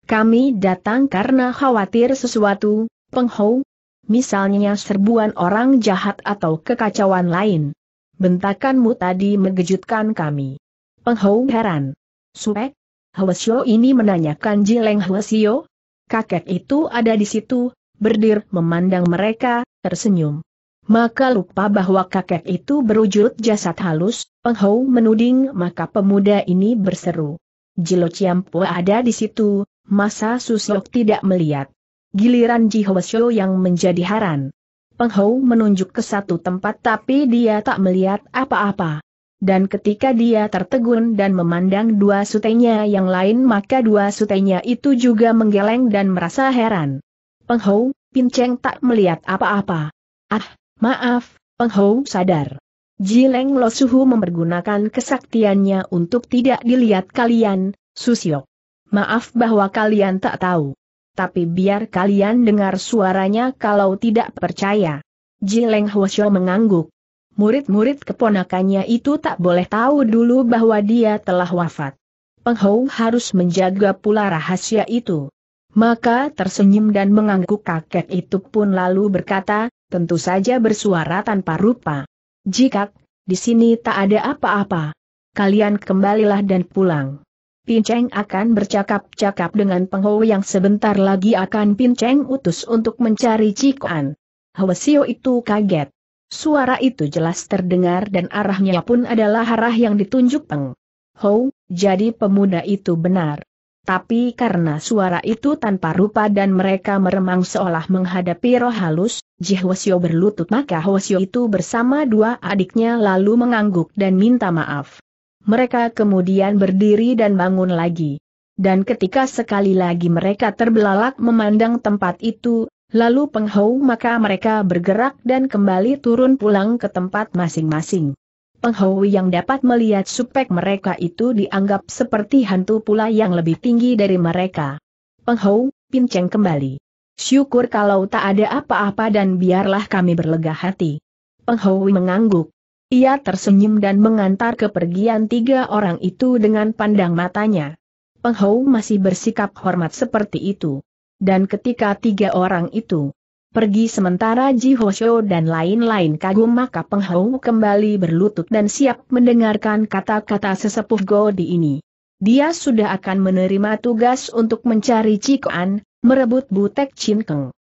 Kami datang karena khawatir sesuatu, penghau. Misalnya serbuan orang jahat atau kekacauan lain. Bentakanmu tadi mengejutkan kami. Penghou heran. Supek? Hwasyo ini menanyakan Jileng Hwasyo? Kakek itu ada di situ, berdir memandang mereka, tersenyum. Maka lupa bahwa kakek itu berwujud jasad halus, Penghou menuding maka pemuda ini berseru. Jilo Ciampo ada di situ, masa Susyok tidak melihat. Giliran Ji Hwasyo yang menjadi haran. Penghou menunjuk ke satu tempat tapi dia tak melihat apa-apa dan ketika dia tertegun dan memandang dua sutenya yang lain maka dua sutenya itu juga menggeleng dan merasa heran. Penghou, Pinceng tak melihat apa-apa. Ah, maaf, Penghou sadar. Jileng Lo mempergunakan kesaktiannya untuk tidak dilihat kalian, Susio. Maaf bahwa kalian tak tahu. Tapi biar kalian dengar suaranya kalau tidak percaya. Jileng Hwasyo mengangguk murid-murid keponakannya itu tak boleh tahu dulu bahwa dia telah wafat. Penghong harus menjaga pula rahasia itu. Maka tersenyum dan mengangguk kakek itu pun lalu berkata, tentu saja bersuara tanpa rupa. Jika di sini tak ada apa-apa. Kalian kembalilah dan pulang. Pinceng akan bercakap-cakap dengan Penghou yang sebentar lagi akan Pinceng utus untuk mencari Cikuan. Hwasio itu kaget. Suara itu jelas terdengar dan arahnya ya. pun adalah arah yang ditunjuk Peng. Hou, jadi pemuda itu benar. Tapi karena suara itu tanpa rupa dan mereka meremang seolah menghadapi roh halus, Jihwasyo berlutut maka Hwasyo itu bersama dua adiknya lalu mengangguk dan minta maaf. Mereka kemudian berdiri dan bangun lagi. Dan ketika sekali lagi mereka terbelalak memandang tempat itu, Lalu Penghou maka mereka bergerak dan kembali turun pulang ke tempat masing-masing. Penghou yang dapat melihat supek mereka itu dianggap seperti hantu pula yang lebih tinggi dari mereka. Penghou, pinceng kembali. Syukur kalau tak ada apa-apa dan biarlah kami berlega hati. Penghou mengangguk. Ia tersenyum dan mengantar kepergian tiga orang itu dengan pandang matanya. Penghou masih bersikap hormat seperti itu dan ketika tiga orang itu pergi sementara Ji Hoshio dan lain-lain kagum maka Penghou kembali berlutut dan siap mendengarkan kata-kata sesepuh Godi ini. Dia sudah akan menerima tugas untuk mencari Cikoan, merebut Butek Chin Keng.